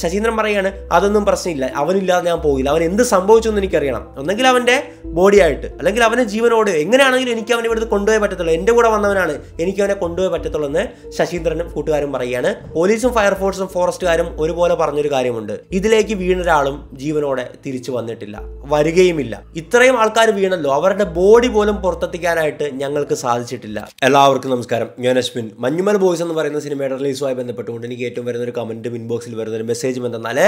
ശശീന്ദ്രൻ പറയാണ് അതൊന്നും പ്രശ്നമില്ല അവനില്ലാതെ ഞാൻ പോകില്ല അവൻ എന്ത് സംഭവിച്ചെന്ന് എനിക്കറിയണം ഒന്നെങ്കിൽ അവൻ്റെ ബോഡിയായിട്ട് അല്ലെങ്കിൽ അവൻ്റെ ജീവനോട് എങ്ങനെയാണെങ്കിലും എനിക്ക് അവനെ ഇവിടുത്തെ കൊണ്ടുപോയി പറ്റത്തുള്ളൂ എൻ്റെ കൂടെ വന്നവനാണ് എനിക്ക് അവനെ കൊണ്ടുപോയി പറ്റത്തുള്ളൂ എന്ന് ശശീന്ദ്രനും കൂട്ടുകാരും പറയുകയാണ് പോലീസും ഫയർഫോഴ്സും ഫോറസ്റ്റുകാരും ഒരുപോലെ പറഞ്ഞൊരു കാര്യമുണ്ട് ഇതിലേക്ക് വീണൊരാളും ജീവനോടെ തിരിച്ചു വന്നിട്ടില്ല വരികയുമില്ല ഇത്രയും ആൾക്കാർ വീണല്ലോ അവരുടെ ബോഡി പോലും പുറത്തെത്തിക്കാനായിട്ട് ഞങ്ങൾക്ക് സാധിച്ചിട്ടില്ല എല്ലാവർക്കും നമസ്കാരം ഞാൻ അശ്വിൻ മഞ്ഞുമൽ ബോയ്സ് എന്ന് പറയുന്ന സിനിമയുടെ റിലീസുമായി ബന്ധപ്പെട്ടുകൊണ്ട് എനിക്ക് ഏറ്റവും വരുന്ന ഒരു കമൻറ്റും ഇൻബോക്സിൽ വരുന്നത് ചെയ്തിരുന്നത് ഒരു മെസ്സേജ് എന്തെന്നാൽ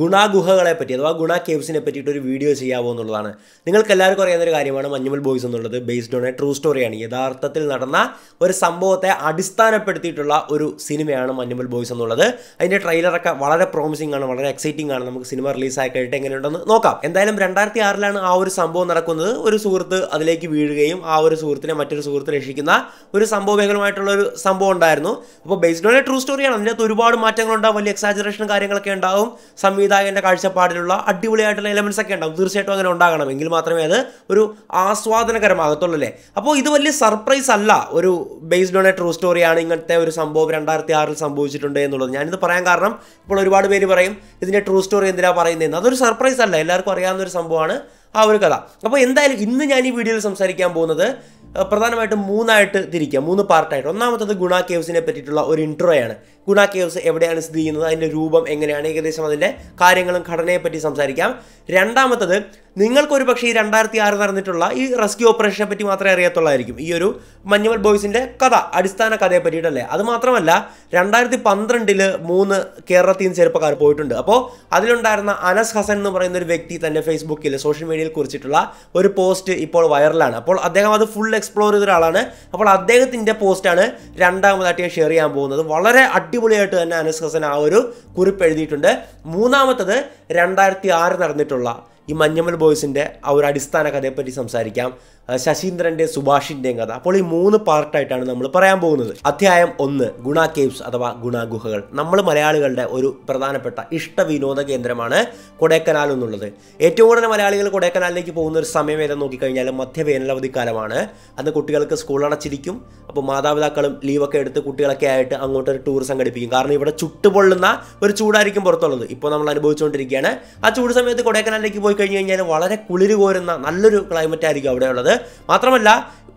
ഗുണാഗുഹകളെ പറ്റി അഥവാ ഗുണ കേവ്സിനെ പറ്റിയിട്ട് ഒരു വീഡിയോ ചെയ്യാവോ എന്നുള്ളതാണ് നിങ്ങൾക്ക് എല്ലാവർക്കും അറിയാവുന്ന ഒരു കാര്യമാണ് മഞ്ഞുമൽ ബോയ്സ് എന്നുള്ളത് ബേസ്ഡ് ഓൺ എ ട്രൂ സ്റ്റോറിയാണ് യഥാർത്ഥത്തിൽ നടന്ന ഒരു സംഭവത്തെ അടിസ്ഥാനപ്പെടുത്തിയിട്ടുള്ള ഒരു സിനിമയാണ് മഞ്ഞുമൽ ബോയ്സ് എന്നുള്ളത് അതിൻ്റെ ട്രെയിലറൊക്കെ വളരെ പ്രോമിസിംഗ് ആണ് വളരെ എക്സൈറ്റിംഗ് ആണ് നമുക്ക് സിനിമ റിലീസായി കഴിഞ്ഞിട്ട് എങ്ങനെയുണ്ടെന്ന് നോക്കാം എന്തായാലും രണ്ടായിരത്തി ആറിലാണ് ആ ഒരു സംഭവം നടക്കുന്നത് ഒരു സുഹൃത്ത് അതിലേക്ക് വീഴുകയും ആ ഒരു സുഹൃത്തിനെ മറ്റൊരു സുഹൃത്ത് രക്ഷിക്കുന്ന ഒരു സംഭവ ഒരു സംഭവം ഉണ്ടായിരുന്നു അപ്പോൾ ബേസ്ഡ് ഓൺ എ ട്രൂ സ്റ്റോറിയാണ് അതിൻ്റെ അകത്ത് ഒരുപാട് മാറ്റങ്ങളുണ്ടാകും വലിയ എക്സാജറേഷൻ കാര്യങ്ങളൊക്കെ ഉണ്ടാവും സംവിധായകൻ്റെ കാഴ്ചപ്പാടിലുള്ള അടിപൊളിയായിട്ടുള്ള എലമെൻസ് ഒക്കെ ഉണ്ടാവും തീർച്ചയായിട്ടും അങ്ങനെ ഉണ്ടാകണം എങ്കിൽ മാത്രമേ അത് ഒരു ആസ്വാദനകരമാകത്തുള്ളൂ അല്ലേ അപ്പോൾ ഇത് വലിയ സർപ്രൈസ് അല്ല ഒരു ബേസ്ഡ് ഓൺ എ ട്രൂ സ്റ്റോറിയാണ് ഇങ്ങനത്തെ ഒരു സംഭവം രണ്ടായിരത്തി ആറിൽ സംഭവിച്ചിട്ടുണ്ട് എന്നുള്ളത് ഞാനിത് പറയാൻ കാരണം ഇപ്പോൾ ഒരുപാട് പേര് പറയും ഇതിൻ്റെ ട്രൂ സ്റ്റോറി എന്തിനാണ് പറയുന്നതെന്ന് അതൊരു സർപ്രൈസ് അല്ല എല്ലാവർക്കും അറിയാവുന്ന ഒരു സംഭവമാണ് ആ ഒരു കഥ അപ്പോൾ എന്തായാലും ഇന്ന് ഞാൻ ഈ വീഡിയോയിൽ സംസാരിക്കാൻ പോകുന്നത് പ്രധാനമായിട്ടും മൂന്നായിട്ട് തിരിക്കുക മൂന്ന് പാർട്ടായിട്ട് ഒന്നാമത്തത് ഗുണ കേവ്സിനെ പറ്റിയിട്ടുള്ള ഒരു ഇൻട്രോയാണ് ഗുണ കേവ്സ് എവിടെയാണ് സ്ഥിതി ചെയ്യുന്നത് അതിൻ്റെ രൂപം എങ്ങനെയാണ് ഏകദേശം അതിൻ്റെ കാര്യങ്ങളും ഘടനയെപ്പറ്റി സംസാരിക്കാം രണ്ടാമത്തത് നിങ്ങൾക്കൊരു പക്ഷേ ഈ രണ്ടായിരത്തി ആറ് നടന്നിട്ടുള്ള ഈ റെസ്ക്യൂ ഓപ്പറേഷനെ പറ്റി മാത്രമേ അറിയത്തുള്ളായിരിക്കും ഈ ഒരു മഞ്ഞുമൽ ബോയ്സിൻ്റെ കഥ അടിസ്ഥാന കഥയെ പറ്റിയിട്ടല്ലേ അത് മാത്രമല്ല രണ്ടായിരത്തി പന്ത്രണ്ടിൽ മൂന്ന് കേരളത്തിൽ നിന്ന് ചെറുപ്പക്കാർ പോയിട്ടുണ്ട് അപ്പോൾ അതിലുണ്ടായിരുന്ന അനസ് ഹസൻ എന്ന് പറയുന്ന ഒരു വ്യക്തി തൻ്റെ ഫേസ്ബുക്കിൽ സോഷ്യൽ മീഡിയയിൽ കുറിച്ചിട്ടുള്ള ഒരു പോസ്റ്റ് ഇപ്പോൾ വൈറലാണ് അപ്പോൾ അദ്ദേഹം അത് ഫുൾ എക്സ്പ്ലോർ ചെയ്ത ഒരാളാണ് അപ്പോൾ അദ്ദേഹത്തിൻ്റെ പോസ്റ്റാണ് രണ്ടാമതായിട്ട് ഞാൻ ഷെയർ ചെയ്യാൻ പോകുന്നത് വളരെ അടി അടിപൊളിയായിട്ട് തന്നെ അനസ് ഹസൻ ആ ഒരു കുറിപ്പ് എഴുതിയിട്ടുണ്ട് മൂന്നാമത്തത് രണ്ടായിരത്തി ആറ് നടന്നിട്ടുള്ള ഈ മഞ്ഞമ്മൽ ബോയ്സിൻ്റെ ആ ഒരു അടിസ്ഥാന കഥയെപ്പറ്റി സംസാരിക്കാം ശശീന്ദ്രന്റെ സുഭാഷിന്റെയും കഥ അപ്പോൾ ഈ മൂന്ന് പാർട്ടായിട്ടാണ് നമ്മൾ പറയാൻ പോകുന്നത് അധ്യായം ഒന്ന് ഗുണ കേവ്സ് അഥവാ ഗുണ ഗുഹകൾ നമ്മൾ മലയാളികളുടെ ഒരു പ്രധാനപ്പെട്ട ഇഷ്ട വിനോദ കേന്ദ്രമാണ് കൊടൈക്കനാൽ എന്നുള്ളത് ഏറ്റവും കൂടുതൽ മലയാളികൾ കൊടൈക്കനാലിലേക്ക് പോകുന്ന ഒരു സമയം ഏതാ നോക്കിക്കഴിഞ്ഞാൽ മധ്യവേനലവധി കാലമാണ് അന്ന് കുട്ടികൾക്ക് സ്കൂൾ അടച്ചിരിക്കും അപ്പോൾ മാതാപിതാക്കളും ലീവൊക്കെ എടുത്ത് കുട്ടികളൊക്കെ ആയിട്ട് അങ്ങോട്ട് ഒരു ടൂർ സംഘടിപ്പിക്കും കാരണം ഇവിടെ ചുട്ടുപൊള്ളുന്ന ഒരു ചൂടായിരിക്കും പുറത്തുള്ളത് ഇപ്പോൾ നമ്മൾ അനുഭവിച്ചുകൊണ്ടിരിക്കുകയാണ് ആ ചൂട് സമയത്ത് കൊടൈക്കനാലിലേക്ക് പോയി കഴിഞ്ഞു കഴിഞ്ഞാൽ വളരെ കുളിര് കോരുന്ന നല്ലൊരു ക്ലൈമറ്റ് ആയിരിക്കും അവിടെയുള്ളത് മാത്രമല്ല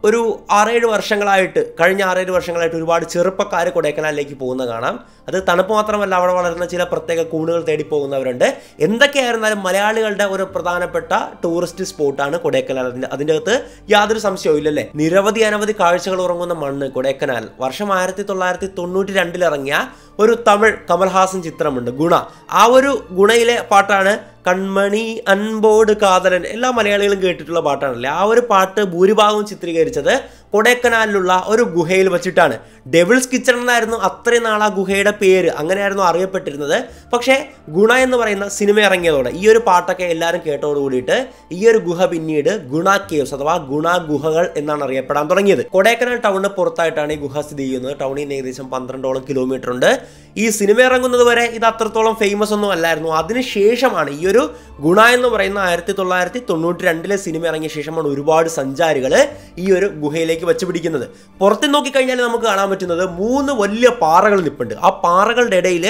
ഒരു ആറേഴ് വർഷങ്ങളായിട്ട് കഴിഞ്ഞ ആറേഴ് വർഷങ്ങളായിട്ട് ഒരുപാട് ചെറുപ്പക്കാർ കൊടൈക്കനാലിലേക്ക് പോകുന്ന കാണാം അത് തണുപ്പ് മാത്രമല്ല അവിടെ വളരുന്ന ചില പ്രത്യേക കൂണുകൾ തേടി പോകുന്നവരുണ്ട് എന്തൊക്കെയായിരുന്നാലും മലയാളികളുടെ ഒരു പ്രധാനപ്പെട്ട ടൂറിസ്റ്റ് സ്പോട്ടാണ് കൊടൈക്കനാൽ അതിൻ്റെ അതിൻ്റെ അകത്ത് യാതൊരു സംശയവും ഇല്ലല്ലേ നിരവധി അനവധി കാഴ്ചകൾ ഉറങ്ങുന്ന മണ്ണ് കൊടൈക്കനാൽ വർഷം ആയിരത്തി തൊള്ളായിരത്തി തൊണ്ണൂറ്റി രണ്ടിലിറങ്ങിയ ഒരു തമിഴ് കമൽഹാസൻ ചിത്രമുണ്ട് ഗുണ ആ ഒരു ഗുണയിലെ പാട്ടാണ് കൺമണി അൻബോർഡ് കാതലൻ എല്ലാ മലയാളികളും കേട്ടിട്ടുള്ള പാട്ടാണല്ലേ ആ ഒരു പാട്ട് ഭൂരിഭാഗവും ചിത്രീകരിച്ചത് കൊടൈക്കനാലിലുള്ള ഒരു ഗുഹയിൽ വെച്ചിട്ടാണ് ഡെവിൾസ് കിച്ചൺ എന്നായിരുന്നു അത്രയും നാൾ ആ ഗുഹയുടെ പേര് അങ്ങനെയായിരുന്നു അറിയപ്പെട്ടിരുന്നത് പക്ഷേ ഗുണ എന്ന് പറയുന്ന സിനിമ ഇറങ്ങിയതോടെ ഈ ഒരു പാട്ടൊക്കെ എല്ലാവരും കേട്ടോട് കൂടിയിട്ട് ഈ ഒരു ഗുഹ പിന്നീട് ഗുണ കേവ്സ് അഥവാ ഗുണ ഗുഹകൾ എന്നാണ് അറിയപ്പെടാൻ തുടങ്ങിയത് കൊടൈക്കനാൽ ടൗണിന് പുറത്തായിട്ടാണ് ഈ ഗുഹ സ്ഥിതി ചെയ്യുന്നത് ടൗണിൽ നിന്ന് ഏകദേശം പന്ത്രണ്ടോളം കിലോമീറ്റർ ഉണ്ട് ഈ സിനിമ ഇറങ്ങുന്നത് വരെ ഇത് അത്രത്തോളം ഫേമസ് ഒന്നും അല്ലായിരുന്നു അതിനുശേഷമാണ് ഈ ഒരു ഗുണ എന്ന് പറയുന്ന ആയിരത്തി തൊള്ളായിരത്തി തൊണ്ണൂറ്റി രണ്ടിലെ സിനിമ ഇറങ്ങിയ ശേഷമാണ് ഒരുപാട് സഞ്ചാരികൾ ഈ ഒരു ഗുഹയിലേക്ക് മുകളിലേക്ക് വെച്ച് പിടിക്കുന്നത് പുറത്ത് നോക്കിക്കഴിഞ്ഞാൽ നമുക്ക് കാണാൻ പറ്റുന്നത് മൂന്ന് വലിയ പാറകൾ നിപ്പുണ്ട് ആ പാറകളുടെ ഇടയിൽ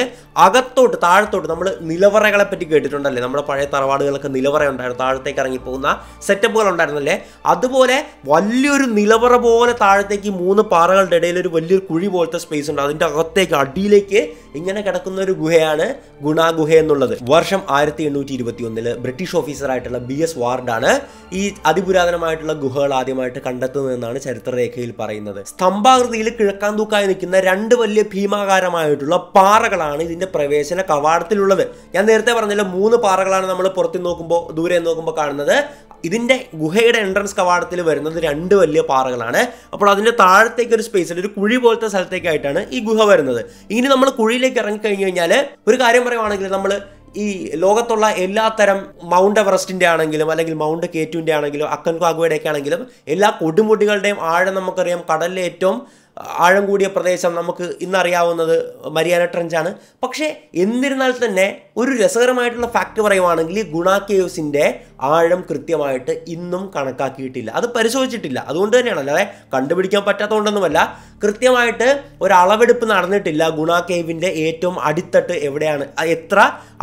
അകത്തോട്ട് താഴത്തോട്ട് നമ്മൾ നിലവറകളെ പറ്റി കേട്ടിട്ടുണ്ടല്ലേ നമ്മുടെ പഴയ തറവാടുകളൊക്കെ നിലവറ ഉണ്ടായിരുന്നു താഴത്തേക്ക് ഇറങ്ങി പോകുന്ന സെറ്റപ്പുകൾ ഉണ്ടായിരുന്നല്ലേ അതുപോലെ വലിയൊരു നിലവറ പോലെ താഴത്തേക്ക് മൂന്ന് പാറകളുടെ ഇടയിൽ ഒരു വലിയൊരു കുഴി പോലത്തെ സ്പേസ് ഉണ്ട് അതിൻ്റെ അകത്തേക്ക് അടിയിലേക്ക് ഇങ്ങനെ കിടക്കുന്ന ഒരു ഗുഹയാണ് ഗുണാഗുഹ ഗുഹ എന്നുള്ളത് വർഷം ആയിരത്തി എണ്ണൂറ്റി ഇരുപത്തി ഒന്നില് ബ്രിട്ടീഷ് ഓഫീസറായിട്ടുള്ള ബി എസ് വാർഡാണ് ഈ അതിപുരാതനമായിട്ടുള്ള ഗുഹകൾ ആദ്യമായിട്ട് കണ്ടെത്തുന്നതെന്നാണ് ചരിത്രം ചരിത്രരേഖയിൽ പറയുന്നത് സ്തംഭാകൃതിയിൽ കിഴക്കാൻ തൂക്കായി നിൽക്കുന്ന രണ്ട് വലിയ ഭീമാകാരമായിട്ടുള്ള പാറകളാണ് ഇതിന്റെ പ്രവേശന കവാടത്തിലുള്ളത് ഞാൻ നേരത്തെ പറഞ്ഞല്ലോ മൂന്ന് പാറകളാണ് നമ്മൾ പുറത്ത് നോക്കുമ്പോൾ ദൂരെ നോക്കുമ്പോൾ കാണുന്നത് ഇതിന്റെ ഗുഹയുടെ എൻട്രൻസ് കവാടത്തിൽ വരുന്നത് രണ്ട് വലിയ പാറകളാണ് അപ്പോൾ അതിന്റെ താഴത്തേക്ക് ഒരു സ്പേസിൽ ഒരു കുഴി പോലത്തെ സ്ഥലത്തേക്കായിട്ടാണ് ഈ ഗുഹ വരുന്നത് ഇനി നമ്മൾ കുഴിയിലേക്ക് ഇറങ്ങി കഴിഞ്ഞു കഴിഞ്ഞാൽ ഒരു കാര്യം പറയുവാണെങ്കിൽ നമ്മൾ ഈ ലോകത്തുള്ള എല്ലാത്തരം മൗണ്ട് എവറസ്റ്റിൻ്റെ ആണെങ്കിലും അല്ലെങ്കിൽ മൗണ്ട് കേറ്റുവിൻ്റെ ആണെങ്കിലും ഒക്കെ ആണെങ്കിലും എല്ലാ കൊടുമുടികളുടെയും ആഴം നമുക്കറിയാം കടലിലെ ഏറ്റവും ആഴം കൂടിയ പ്രദേശം നമുക്ക് ഇന്നറിയാവുന്നത് മരിയാന ട്രഞ്ചാണ് പക്ഷേ എന്നിരുന്നാൽ തന്നെ ഒരു രസകരമായിട്ടുള്ള ഫാക്ട് പറയുവാണെങ്കിൽ ഗുണ കേവ്സിൻ്റെ ആഴം കൃത്യമായിട്ട് ഇന്നും കണക്കാക്കിയിട്ടില്ല അത് പരിശോധിച്ചിട്ടില്ല അതുകൊണ്ട് തന്നെയാണ് അല്ലാതെ കണ്ടുപിടിക്കാൻ പറ്റാത്തതുകൊണ്ടൊന്നുമല്ല കൃത്യമായിട്ട് ഒരു അളവെടുപ്പ് നടന്നിട്ടില്ല ഗുണ കേവിൻ്റെ ഏറ്റവും അടിത്തട്ട് എവിടെയാണ് എത്ര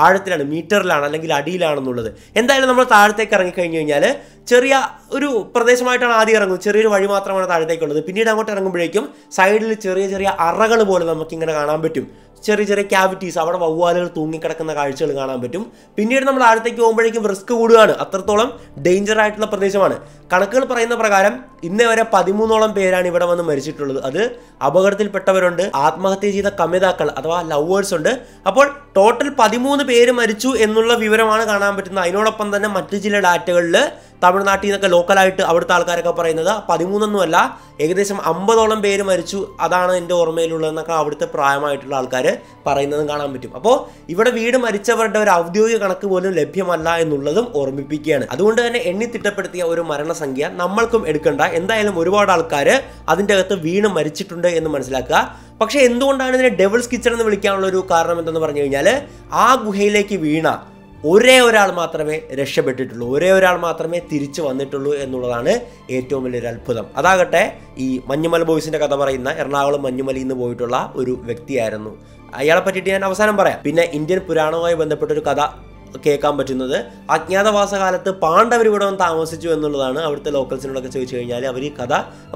ആഴത്തിലാണ് മീറ്ററിലാണ് അല്ലെങ്കിൽ അടിയിലാണെന്നുള്ളത് എന്തായാലും നമ്മൾ താഴത്തേക്ക് ഇറങ്ങിക്കഴിഞ്ഞ് കഴിഞ്ഞാൽ ചെറിയ ഒരു പ്രദേശമായിട്ടാണ് ആദ്യം ഇറങ്ങുന്നത് ചെറിയൊരു വഴി മാത്രമാണ് താഴത്തേക്കുള്ളത് പിന്നീട് അങ്ങോട്ട് ഇറങ്ങുമ്പോഴേക്കും സൈഡിൽ ചെറിയ ചെറിയ അറകൾ പോലെ നമുക്കിങ്ങനെ കാണാൻ പറ്റും ചെറിയ ചെറിയ ക്യാവിറ്റീസ് അവിടെ വവ്വാലുകൾ തൂങ്ങിക്കിടക്കുന്ന കാഴ്ചകൾ കാണാൻ പറ്റും പിന്നീട് നമ്മൾ ആഴത്തേക്ക് പോകുമ്പോഴേക്കും റിസ്ക് കൂടുകയാണ് അത്രത്തോളം ഡേഞ്ചർ ആയിട്ടുള്ള പ്രദേശമാണ് കണക്കുകൾ പറയുന്ന പ്രകാരം ഇന്നേ വരെ പതിമൂന്നോളം പേരാണ് ഇവിടെ വന്ന് മരിച്ചിട്ടുള്ളത് അത് അപകടത്തിൽപ്പെട്ടവരുണ്ട് ആത്മഹത്യ ചെയ്ത കമിതാക്കൾ അഥവാ ലവേഴ്സ് ഉണ്ട് അപ്പോൾ ടോട്ടൽ പതിമൂന്ന് പേര് മരിച്ചു എന്നുള്ള വിവരമാണ് കാണാൻ പറ്റുന്നത് അതിനോടൊപ്പം തന്നെ മറ്റു ചില ഡാറ്റകളിൽ തമിഴ്നാട്ടിൽ നിന്നൊക്കെ ലോക്കലായിട്ട് അവിടുത്തെ ആൾക്കാരൊക്കെ പറയുന്നത് പതിമൂന്നൊന്നുമല്ല ഏകദേശം അമ്പതോളം പേര് മരിച്ചു അതാണ് എൻ്റെ ഓർമ്മയിലുള്ളതെന്നൊക്കെ അവിടുത്തെ പ്രായമായിട്ടുള്ള ആൾക്കാർ പറയുന്നതും കാണാൻ പറ്റും അപ്പോൾ ഇവിടെ വീട് മരിച്ചവരുടെ ഒരു ഔദ്യോഗിക കണക്ക് പോലും ലഭ്യമല്ല എന്നുള്ളതും ഓർമ്മിപ്പിക്കുകയാണ് അതുകൊണ്ട് തന്നെ എണ്ണി തിട്ടപ്പെടുത്തിയ ഒരു മരണസംഖ്യ നമ്മൾക്കും എടുക്കേണ്ട എന്തായാലും ഒരുപാട് ആൾക്കാർ അതിൻ്റെ അകത്ത് വീണ് മരിച്ചിട്ടുണ്ട് എന്ന് മനസ്സിലാക്കുക പക്ഷേ എന്തുകൊണ്ടാണ് ഇതിനെ ഡെവിൾസ് കിച്ചൺ എന്ന് വിളിക്കാനുള്ള ഒരു കാരണം എന്തെന്ന് പറഞ്ഞു കഴിഞ്ഞാൽ ആ ഗുഹയിലേക്ക് വീണ ഒരേ ഒരാൾ മാത്രമേ രക്ഷപ്പെട്ടിട്ടുള്ളൂ ഒരേ ഒരാൾ മാത്രമേ തിരിച്ചു വന്നിട്ടുള്ളൂ എന്നുള്ളതാണ് ഏറ്റവും വലിയൊരു അത്ഭുതം അതാകട്ടെ ഈ മഞ്ഞുമല ബോയ്സിൻ്റെ കഥ പറയുന്ന എറണാകുളം മഞ്ഞുമലയിൽ നിന്ന് പോയിട്ടുള്ള ഒരു വ്യക്തിയായിരുന്നു അയാളെ പറ്റിയിട്ട് ഞാൻ അവസാനം പറയാം പിന്നെ ഇന്ത്യൻ പുരാണവുമായി ബന്ധപ്പെട്ട ഒരു കഥ കേൾക്കാൻ പറ്റുന്നത് അജ്ഞാതവാസകാലത്ത് പാണ്ഡവർ ഇവിടെ വന്ന് താമസിച്ചു എന്നുള്ളതാണ് അവിടുത്തെ ലോക്കൽസിനോടൊക്കെ ചോദിച്ചു കഴിഞ്ഞാൽ അവർ ഈ കഥ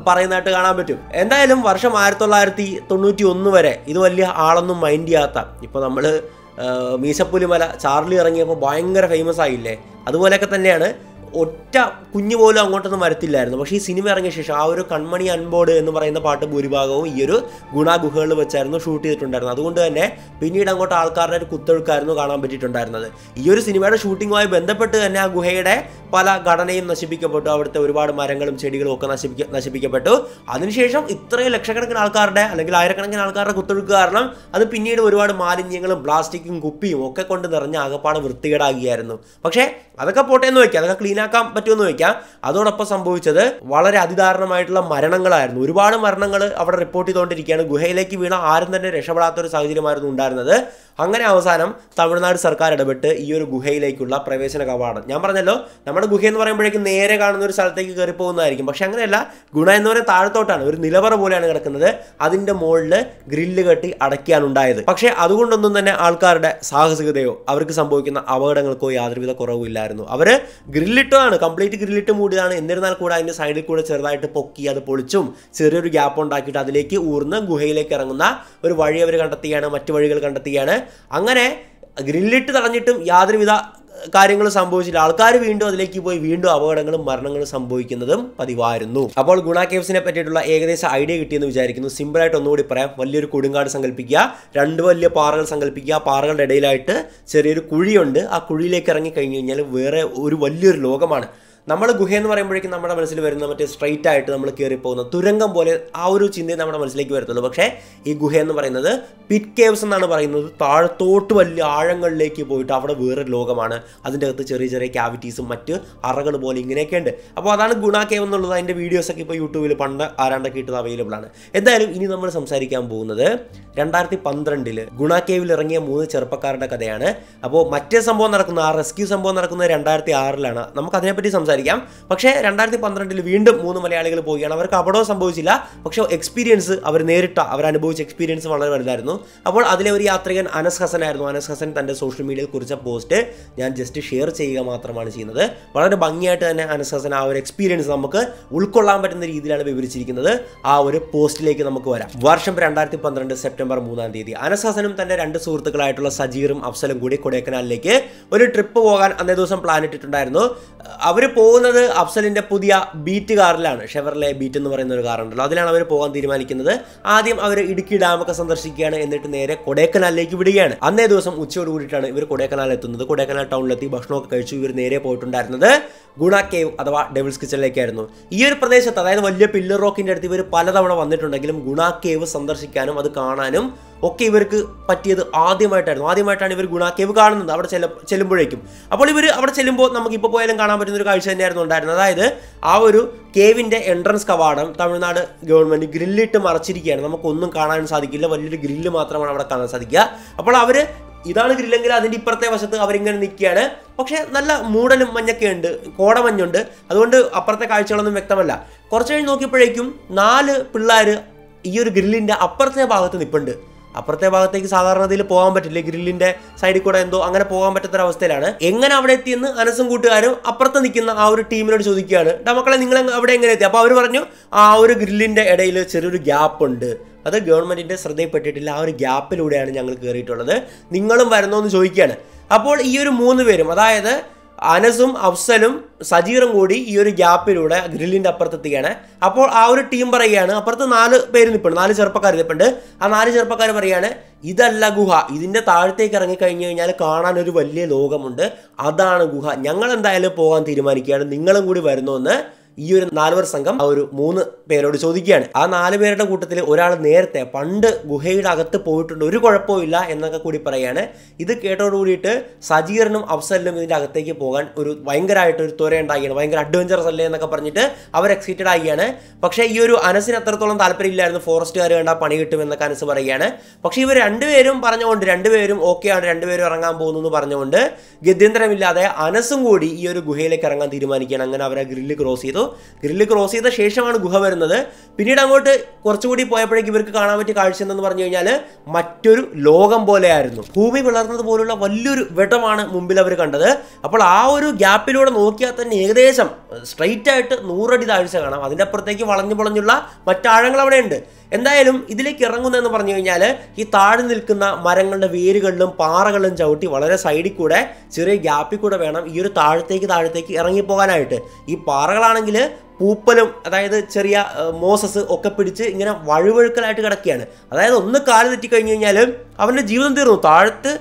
പറയുന്നതായിട്ട് കാണാൻ പറ്റും എന്തായാലും വർഷം ആയിരത്തി തൊള്ളായിരത്തി തൊണ്ണൂറ്റി ഒന്ന് വരെ ഇത് വലിയ ആളൊന്നും മൈൻഡ് ചെയ്യാത്ത ഇപ്പോൾ നമ്മൾ മീശപ്പുലിമല ചാർലി ഇറങ്ങിയപ്പോൾ ഭയങ്കര ഫേമസ് ആയില്ലേ അതുപോലെയൊക്കെ തന്നെയാണ് ഒറ്റ കുഞ്ഞു പോലും അങ്ങോട്ടൊന്നും വരത്തില്ലായിരുന്നു പക്ഷേ ഈ സിനിമ ഇറങ്ങിയ ശേഷം ആ ഒരു കൺമണി അൺബോർഡ് എന്ന് പറയുന്ന പാട്ട് ഭൂരിഭാഗവും ഈ ഒരു ഗുണാഗുഹകളിൽ വെച്ചായിരുന്നു ഷൂട്ട് ചെയ്തിട്ടുണ്ടായിരുന്നത് അതുകൊണ്ട് തന്നെ പിന്നീട് അങ്ങോട്ട് ആൾക്കാരുടെ ഒരു കുത്തൊഴുക്കായിരുന്നു കാണാൻ പറ്റിയിട്ടുണ്ടായിരുന്നത് ഈ ഒരു സിനിമയുടെ ഷൂട്ടിങ്ങുമായി ബന്ധപ്പെട്ട് തന്നെ ആ ഗുഹയുടെ പല ഘടനയും നശിപ്പിക്കപ്പെട്ടു അവിടുത്തെ ഒരുപാട് മരങ്ങളും ചെടികളും ഒക്കെ നശിപ്പിക്ക നശിപ്പിക്കപ്പെട്ടു അതിനുശേഷം ഇത്രയും ലക്ഷക്കണക്കിന് ആൾക്കാരുടെ അല്ലെങ്കിൽ ആയിരക്കണക്കിന് ആൾക്കാരുടെ കുത്തൊഴുക്ക് കാരണം അത് പിന്നീട് ഒരുപാട് മാലിന്യങ്ങളും പ്ലാസ്റ്റിക്കും കുപ്പിയും ഒക്കെ കൊണ്ട് നിറഞ്ഞ ആകപ്പാട് വൃത്തികേടാകിയായിരുന്നു പക്ഷേ അതൊക്കെ പോട്ടെ എന്ന് വയ്ക്കുക അതൊക്കെ ക്ലീൻ ഇല്ലാക്കാൻ പറ്റുമെന്ന് ചോദിക്കാം അതോടൊപ്പം സംഭവിച്ചത് വളരെ അതിദാരുണമായിട്ടുള്ള മരണങ്ങളായിരുന്നു ഒരുപാട് മരണങ്ങൾ അവിടെ റിപ്പോർട്ട് ചെയ്തുകൊണ്ടിരിക്കുകയാണ് ഗുഹയിലേക്ക് വീണ ആരും തന്നെ രക്ഷപ്പെടാത്ത ഒരു സാഹചര്യമായിരുന്നു ഉണ്ടായിരുന്നത് അങ്ങനെ അവസാനം തമിഴ്നാട് സർക്കാർ ഇടപെട്ട് ഈ ഒരു ഗുഹയിലേക്കുള്ള പ്രവേശന കവാടം ഞാൻ പറഞ്ഞല്ലോ നമ്മുടെ ഗുഹ എന്ന് പറയുമ്പോഴേക്കും നേരെ കാണുന്ന ഒരു സ്ഥലത്തേക്ക് കയറി പോകുന്നതായിരിക്കും പക്ഷെ അങ്ങനെയല്ല ഗുണ എന്ന് പറയുന്നത് താഴത്തോട്ടാണ് ഒരു നിലവറ പോലെയാണ് കിടക്കുന്നത് അതിൻ്റെ മുകളിൽ ഗ്രില്ല് കെട്ടി അടയ്ക്കാനുണ്ടായത് പക്ഷേ അതുകൊണ്ടൊന്നും തന്നെ ആൾക്കാരുടെ സാഹസികതയോ അവർക്ക് സംഭവിക്കുന്ന അപകടങ്ങൾക്കോ യാതൊരുവിധ കുറവില്ലായിരുന്നു അവർ ഗ്രില്ലിട്ടതാണ് കംപ്ലീറ്റ് ഗ്രില്ലിട്ട് മൂടിയതാണ് എന്നിരുന്നാൽ കൂടെ അതിൻ്റെ സൈഡിൽ കൂടെ ചെറുതായിട്ട് പൊക്കി അത് പൊളിച്ചും ചെറിയൊരു ഗ്യാപ്പ് ഉണ്ടാക്കിയിട്ട് അതിലേക്ക് ഊർന്ന് ഗുഹയിലേക്ക് ഇറങ്ങുന്ന ഒരു വഴി അവർ കണ്ടെത്തുകയാണ് മറ്റു വഴികൾ കണ്ടെത്തുകയാണ് അങ്ങനെ ഗ്രില്ലിട്ട് തടഞ്ഞിട്ടും യാതൊരുവിധ കാര്യങ്ങൾ സംഭവിച്ചില്ല ആൾക്കാർ വീണ്ടും അതിലേക്ക് പോയി വീണ്ടും അപകടങ്ങളും മരണങ്ങളും സംഭവിക്കുന്നതും പതിവായിരുന്നു അപ്പോൾ ഗുണ കേവ്സിനെ പറ്റിയിട്ടുള്ള ഏകദേശം ഐഡിയ കിട്ടിയെന്ന് വിചാരിക്കുന്നു സിമ്പിളായിട്ട് ഒന്നുകൂടി പറയാം വലിയൊരു കൊടുങ്കാട് സങ്കല്പിക്കുക രണ്ട് വലിയ പാറകൾ സങ്കല്പിക്കുക പാറകളുടെ ഇടയിലായിട്ട് ചെറിയൊരു കുഴിയുണ്ട് ആ കുഴിയിലേക്ക് ഇറങ്ങി കഴിഞ്ഞു കഴിഞ്ഞാൽ വേറെ ഒരു വലിയൊരു ലോകമാണ് നമ്മൾ ഗുഹ എന്ന് പറയുമ്പോഴേക്കും നമ്മുടെ മനസ്സിൽ വരുന്ന മറ്റേ സ്ട്രൈറ്റ് ആയിട്ട് നമ്മൾ കയറിപ്പോകുന്ന തുരങ്കം പോലെ ആ ഒരു ചിന്തയെ നമ്മുടെ മനസ്സിലേക്ക് വരത്തുള്ളൂ പക്ഷേ ഈ ഗുഹ എന്ന് പറയുന്നത് പിറ്റ് കേവ്സ് എന്നാണ് പറയുന്നത് താഴത്തോട്ട് വലിയ ആഴങ്ങളിലേക്ക് പോയിട്ട് അവിടെ വേറെ ലോകമാണ് അതിൻ്റെ അകത്ത് ചെറിയ ചെറിയ ക്യാവിറ്റീസും മറ്റ് അറകൾ പോലെ ഇങ്ങനെയൊക്കെ ഉണ്ട് അപ്പോൾ അതാണ് ഗുണ കേവ് എന്നുള്ളത് അതിൻ്റെ വീഡിയോസൊക്കെ ഇപ്പോൾ യൂട്യൂബിൽ പണ്ട് ആരാണ്ടൊക്കെ ഇട്ടത് അവൈലബിൾ ആണ് എന്തായാലും ഇനി നമ്മൾ സംസാരിക്കാൻ പോകുന്നത് രണ്ടായിരത്തി പന്ത്രണ്ടിൽ ഗുണ കേവിൽ ഇറങ്ങിയ മൂന്ന് ചെറുപ്പക്കാരുടെ കഥയാണ് അപ്പോൾ മറ്റേ സംഭവം നടക്കുന്ന ആ റെസ്ക്യൂ സംഭവം നടക്കുന്നത് രണ്ടായിരത്തി ആറിലാണ് അതിനെപ്പറ്റി സംസാരിക്കാം സംസാരിക്കാം പക്ഷേ രണ്ടായിരത്തി പന്ത്രണ്ടിൽ വീണ്ടും മൂന്ന് മലയാളികൾ പോവുകയാണ് അവർക്ക് അപകടവും സംഭവിച്ചില്ല പക്ഷേ എക്സ്പീരിയൻസ് അവർ നേരിട്ട അവർ അനുഭവിച്ച എക്സ്പീരിയൻസ് വളരെ വലുതായിരുന്നു അപ്പോൾ അതിലെ ഒരു യാത്രികൻ അനസ് ഹസൻ ആയിരുന്നു അനസ് ഹസൻ തൻ്റെ സോഷ്യൽ മീഡിയയിൽ കുറിച്ച പോസ്റ്റ് ഞാൻ ജസ്റ്റ് ഷെയർ ചെയ്യുക മാത്രമാണ് ചെയ്യുന്നത് വളരെ ഭംഗിയായിട്ട് തന്നെ അനസ് ഹസൻ ആ ഒരു എക്സ്പീരിയൻസ് നമുക്ക് ഉൾക്കൊള്ളാൻ പറ്റുന്ന രീതിയിലാണ് വിവരിച്ചിരിക്കുന്നത് ആ ഒരു പോസ്റ്റിലേക്ക് നമുക്ക് വരാം വർഷം രണ്ടായിരത്തി പന്ത്രണ്ട് സെപ്റ്റംബർ മൂന്നാം തീയതി അനസ് ഹസനും തന്റെ രണ്ട് സുഹൃത്തുക്കളായിട്ടുള്ള സജീറും അഫ്സലും കൂടി കൊടൈക്കനാലിലേക്ക് ഒരു ട്രിപ്പ് പോകാൻ അന്നേ ദിവസം പ്ലാൻ ഇട്ടിട്ടുണ്ടായിരുന്നു അവർ പോകുന്നത് അഫ്സലിൻ്റെ പുതിയ ബീറ്റ് കാറിലാണ് ഷെവർലെ ബീറ്റ് എന്ന് പറയുന്ന ഒരു കാറുണ്ടല്ലോ അതിലാണ് അവർ പോകാൻ തീരുമാനിക്കുന്നത് ആദ്യം അവർ ഇടുക്കി ഡാമൊക്കെ സന്ദർശിക്കുകയാണ് എന്നിട്ട് നേരെ കൊടേക്കനാലിലേക്ക് വിടുകയാണ് അന്നേ ദിവസം ഉച്ചയോട് കൂടിയിട്ടാണ് ഇവർ കൊടേക്കനാൽ എത്തുന്നത് കൊടേക്കനാൽ ടൗണിലെത്തി ഭക്ഷണമൊക്കെ കഴിച്ചു ഇവർ നേരെ പോയിട്ടുണ്ടായിരുന്നത് ഗുണ കേവ് അഥവാ ഡെവിൾസ് കിച്ചണിലേക്കായിരുന്നു ഈ ഒരു പ്രദേശത്ത് അതായത് വലിയ പില്ലർ റോക്കിൻ്റെ അടുത്ത് ഇവർ പലതവണ വന്നിട്ടുണ്ടെങ്കിലും ഗുണ കേവ് സന്ദർശിക്കാനും അത് കാണാനും ഒക്കെ ഇവർക്ക് പറ്റിയത് ആദ്യമായിട്ടായിരുന്നു ആദ്യമായിട്ടാണ് ഇവർ ഗുണാക്കേവ് കാണുന്നത് അവിടെ ചെല്ല ചെല്ലുമ്പോഴേക്കും അപ്പോൾ ഇവർ അവിടെ ചെല്ലുമ്പോൾ നമുക്ക് ഇപ്പോൾ പോയാലും കാണാൻ പറ്റുന്ന ഒരു കാഴ്ച തന്നെയായിരുന്നു ഉണ്ടായിരുന്നത് അതായത് ആ ഒരു കേവിൻ്റെ എൻട്രൻസ് കവാടം തമിഴ്നാട് ഗവൺമെൻറ് ഗ്രില്ലിട്ട് മറച്ചിരിക്കുകയാണ് നമുക്കൊന്നും കാണാൻ സാധിക്കില്ല വലിയൊരു ഗ്രില്ല് മാത്രമാണ് അവിടെ കാണാൻ സാധിക്കുക അപ്പോൾ അവർ ഇതാണ് ഗ്രില്ലെങ്കിൽ അതിൻ്റെ ഇപ്പുറത്തെ വശത്ത് അവരിങ്ങനെ നിൽക്കുകയാണ് പക്ഷേ നല്ല മൂടലും മഞ്ഞൊക്കെ ഉണ്ട് കോടമഞ്ഞുണ്ട് അതുകൊണ്ട് അപ്പുറത്തെ കാഴ്ചകളൊന്നും വ്യക്തമല്ല കുറച്ച് കഴിഞ്ഞ് നോക്കിയപ്പോഴേക്കും നാല് പിള്ളേർ ഈ ഒരു ഗ്രില്ലിൻ്റെ അപ്പുറത്തെ ഭാഗത്ത് നിൽപ്പുണ്ട് അപ്പുറത്തെ ഭാഗത്തേക്ക് സാധാരണ രീതിയിൽ പോകാൻ പറ്റില്ല ഗ്രില്ലിന്റെ സൈഡിൽ കൂടെ എന്തോ അങ്ങനെ പോകാൻ പറ്റാത്തൊരവസ്ഥയിലാണ് എങ്ങനെ അവിടെ എത്തിയെന്ന് അനസും കൂട്ടുകാരും അപ്പുറത്ത് നിൽക്കുന്ന ആ ഒരു ടീമിനോട് ചോദിക്കുകയാണ് മക്കളെ നിങ്ങൾ അവിടെ എങ്ങനെ എത്തി അപ്പോൾ അവർ പറഞ്ഞു ആ ഒരു ഗ്രില്ലിന്റെ ഇടയിൽ ചെറിയൊരു ഗ്യാപ്പ് ഉണ്ട് അത് ഗവൺമെന്റിന്റെ ശ്രദ്ധയിൽപ്പെട്ടിട്ടില്ല ആ ഒരു ഗ്യാപ്പിലൂടെയാണ് ഞങ്ങൾ കയറിയിട്ടുള്ളത് നിങ്ങളും വരുന്നോ എന്ന് ചോദിക്കുകയാണ് അപ്പോൾ ഈ ഒരു മൂന്ന് പേരും അതായത് അനസും അഫ്സലും സജീറും കൂടി ഈ ഒരു ഗ്യാപ്പിലൂടെ ഗ്രില്ലിൻ്റെ അപ്പുറത്തെത്തുകയാണ് അപ്പോൾ ആ ഒരു ടീം പറയുകയാണ് അപ്പുറത്ത് നാല് പേര് നിൽപ്പുണ്ട് നാല് ചെറുപ്പക്കാർ നിൽപ്പുണ്ട് ആ നാല് ചെറുപ്പക്കാർ പറയുകയാണ് ഇതല്ല ഗുഹ ഇതിൻ്റെ താഴത്തേക്ക് കഴിഞ്ഞു കഴിഞ്ഞാൽ കാണാൻ ഒരു വലിയ ലോകമുണ്ട് അതാണ് ഗുഹ ഞങ്ങൾ എന്തായാലും പോകാൻ തീരുമാനിക്കുകയാണ് നിങ്ങളും കൂടി വരുന്നു എന്ന് ഈ ഒരു നാലുപേർ സംഘം ആ ഒരു മൂന്ന് പേരോട് ചോദിക്കുകയാണ് ആ നാല് പേരുടെ കൂട്ടത്തിൽ ഒരാൾ നേരത്തെ പണ്ട് ഗുഹയുടെ അകത്ത് പോയിട്ടുണ്ട് ഒരു കുഴപ്പമില്ല എന്നൊക്കെ കൂടി പറയാണ് ഇത് കേട്ടോടുകൂടിയിട്ട് സജീറിനും അഫ്സലിനും ഇതിൻ്റെ അകത്തേക്ക് പോകാൻ ഒരു ഭയങ്കരമായിട്ട് ഒരു ത്വര ഉണ്ടാകുകയാണ് ഭയങ്കര അഡ്വഞ്ചറസ് അല്ലേ എന്നൊക്കെ പറഞ്ഞിട്ട് അവർ എക്സൈറ്റഡ് ആകുകയാണ് പക്ഷേ ഈ ഒരു അനസിന് അത്രത്തോളം താല്പര്യമില്ലായിരുന്നു ഫോറസ്റ്റുകാർ കണ്ടാൽ പണി എന്നൊക്കെ അനസ് പറയുകയാണ് പക്ഷേ ഇവർ രണ്ടുപേരും പറഞ്ഞുകൊണ്ട് രണ്ടുപേരും ആണ് രണ്ടുപേരും ഇറങ്ങാൻ പോകുന്നു എന്ന് പറഞ്ഞുകൊണ്ട് ഗത്യന്തരമില്ലാതെ അനസും കൂടി ഈ ഒരു ഗുഹയിലേക്ക് ഇറങ്ങാൻ തീരുമാനിക്കുകയാണ് അങ്ങനെ അവരെ ഗ്രില്ല് ക്രോസ് ചെയ്തു ഗ്രില്ല് ക്രോസ് ചെയ്ത ശേഷമാണ് ഗുഹ വരുന്നത് പിന്നീട് അങ്ങോട്ട് കുറച്ചുകൂടി പോയപ്പോഴേക്കും ഇവർക്ക് കാണാൻ പറ്റിയ കാഴ്ച എന്തെന്ന് പറഞ്ഞു കഴിഞ്ഞാൽ മറ്റൊരു ലോകം പോലെയായിരുന്നു ഭൂമി പിളർന്നത് പോലുള്ള വലിയൊരു വിടമാണ് മുമ്പിൽ അവർ കണ്ടത് അപ്പോൾ ആ ഒരു ഗ്യാപ്പിലൂടെ നോക്കിയാൽ തന്നെ ഏകദേശം സ്ട്രൈറ്റ് ആയിട്ട് നൂറടി താഴ്ച കാണാം അതിൻ്റെ അപ്പുറത്തേക്ക് വളഞ്ഞു പൊളഞ്ഞുള്ള മറ്റാഴങ്ങൾ അവിടെയുണ്ട് എന്തായാലും ഇതിലേക്ക് ഇറങ്ങുന്നതെന്ന് പറഞ്ഞു കഴിഞ്ഞാൽ ഈ താഴെ നിൽക്കുന്ന മരങ്ങളുടെ വേരുകളിലും പാറകളിലും ചവിട്ടി വളരെ സൈഡിൽ കൂടെ ചെറിയ ഗ്യാപ്പിൽ കൂടെ വേണം ഈ ഒരു താഴത്തേക്ക് താഴത്തേക്ക് ഇറങ്ങിപ്പോകാനായിട്ട് ഈ പാറകളാണെങ്കിൽ പൂപ്പലും അതായത് ചെറിയ മോസസ് ഒക്കെ പിടിച്ച് ഇങ്ങനെ വഴുവഴുക്കലായിട്ട് കിടക്കുകയാണ് അതായത് ഒന്ന് കാല് തെറ്റി കഴിഞ്ഞു കഴിഞ്ഞാൽ അവൻ്റെ ജീവിതം തീർന്നു താഴത്ത്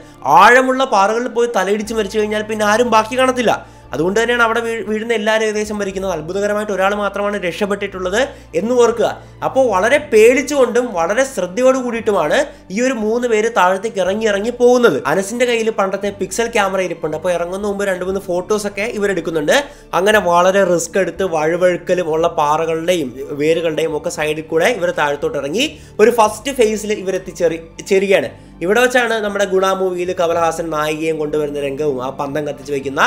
ആഴമുള്ള പാറകളിൽ പോയി തലയിടിച്ച് മരിച്ചു കഴിഞ്ഞാൽ പിന്നെ ആരും ബാക്കി കാണത്തില്ല അതുകൊണ്ട് തന്നെയാണ് അവിടെ വീഴുന്ന എല്ലാവരും ഏകദേശം ഭരിക്കുന്നത് അത്ഭുതകരമായിട്ട് ഒരാൾ മാത്രമാണ് രക്ഷപ്പെട്ടിട്ടുള്ളത് എന്ന് ഓർക്കുക അപ്പോൾ വളരെ പേടിച്ചുകൊണ്ടും വളരെ ശ്രദ്ധയോട് കൂടിയിട്ടുമാണ് ഈ ഒരു മൂന്ന് പേര് താഴത്തേക്ക് ഇറങ്ങി ഇറങ്ങി പോകുന്നത് അനസിന്റെ കയ്യിൽ പണ്ടത്തെ പിക്സൽ ക്യാമറ ഇരിപ്പുണ്ട് അപ്പോൾ ഇറങ്ങുന്ന മുമ്പ് രണ്ട് മൂന്ന് ഫോട്ടോസൊക്കെ ഇവരെടുക്കുന്നുണ്ട് അങ്ങനെ വളരെ റിസ്ക് എടുത്ത് വഴുവഴുക്കലും ഉള്ള പാറകളുടെയും വേരുകളുടെയും ഒക്കെ സൈഡിൽ കൂടെ ഇവർ താഴത്തോട്ട് ഇറങ്ങി ഒരു ഫസ്റ്റ് ഫേസിൽ ഇവരെത്തിച്ചേറി ചേരുകയാണ് ഇവിടെ വെച്ചാണ് നമ്മുടെ ഗുണ മൂവിയിൽ കമൽഹാസൻ നായികയും കൊണ്ടുവരുന്ന രംഗവും ആ പന്തം കത്തിച്ച് വെക്കുന്ന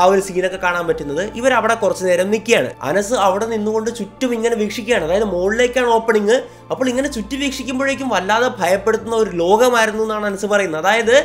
ആ ഒരു സീനൊക്കെ കാണാൻ പറ്റുന്നത് ഇവർ അവിടെ കുറച്ച് നേരം നിൽക്കുകയാണ് അനസ് അവിടെ നിന്നുകൊണ്ട് ചുറ്റും ഇങ്ങനെ വീക്ഷിക്കുകയാണ് അതായത് മുകളിലേക്കാണ് ഓപ്പണിങ് അപ്പോൾ ഇങ്ങനെ ചുറ്റി വീക്ഷിക്കുമ്പോഴേക്കും വല്ലാതെ ഭയപ്പെടുത്തുന്ന ഒരു ലോകമായിരുന്നു എന്നാണ് അനസ് പറയുന്നത് അതായത്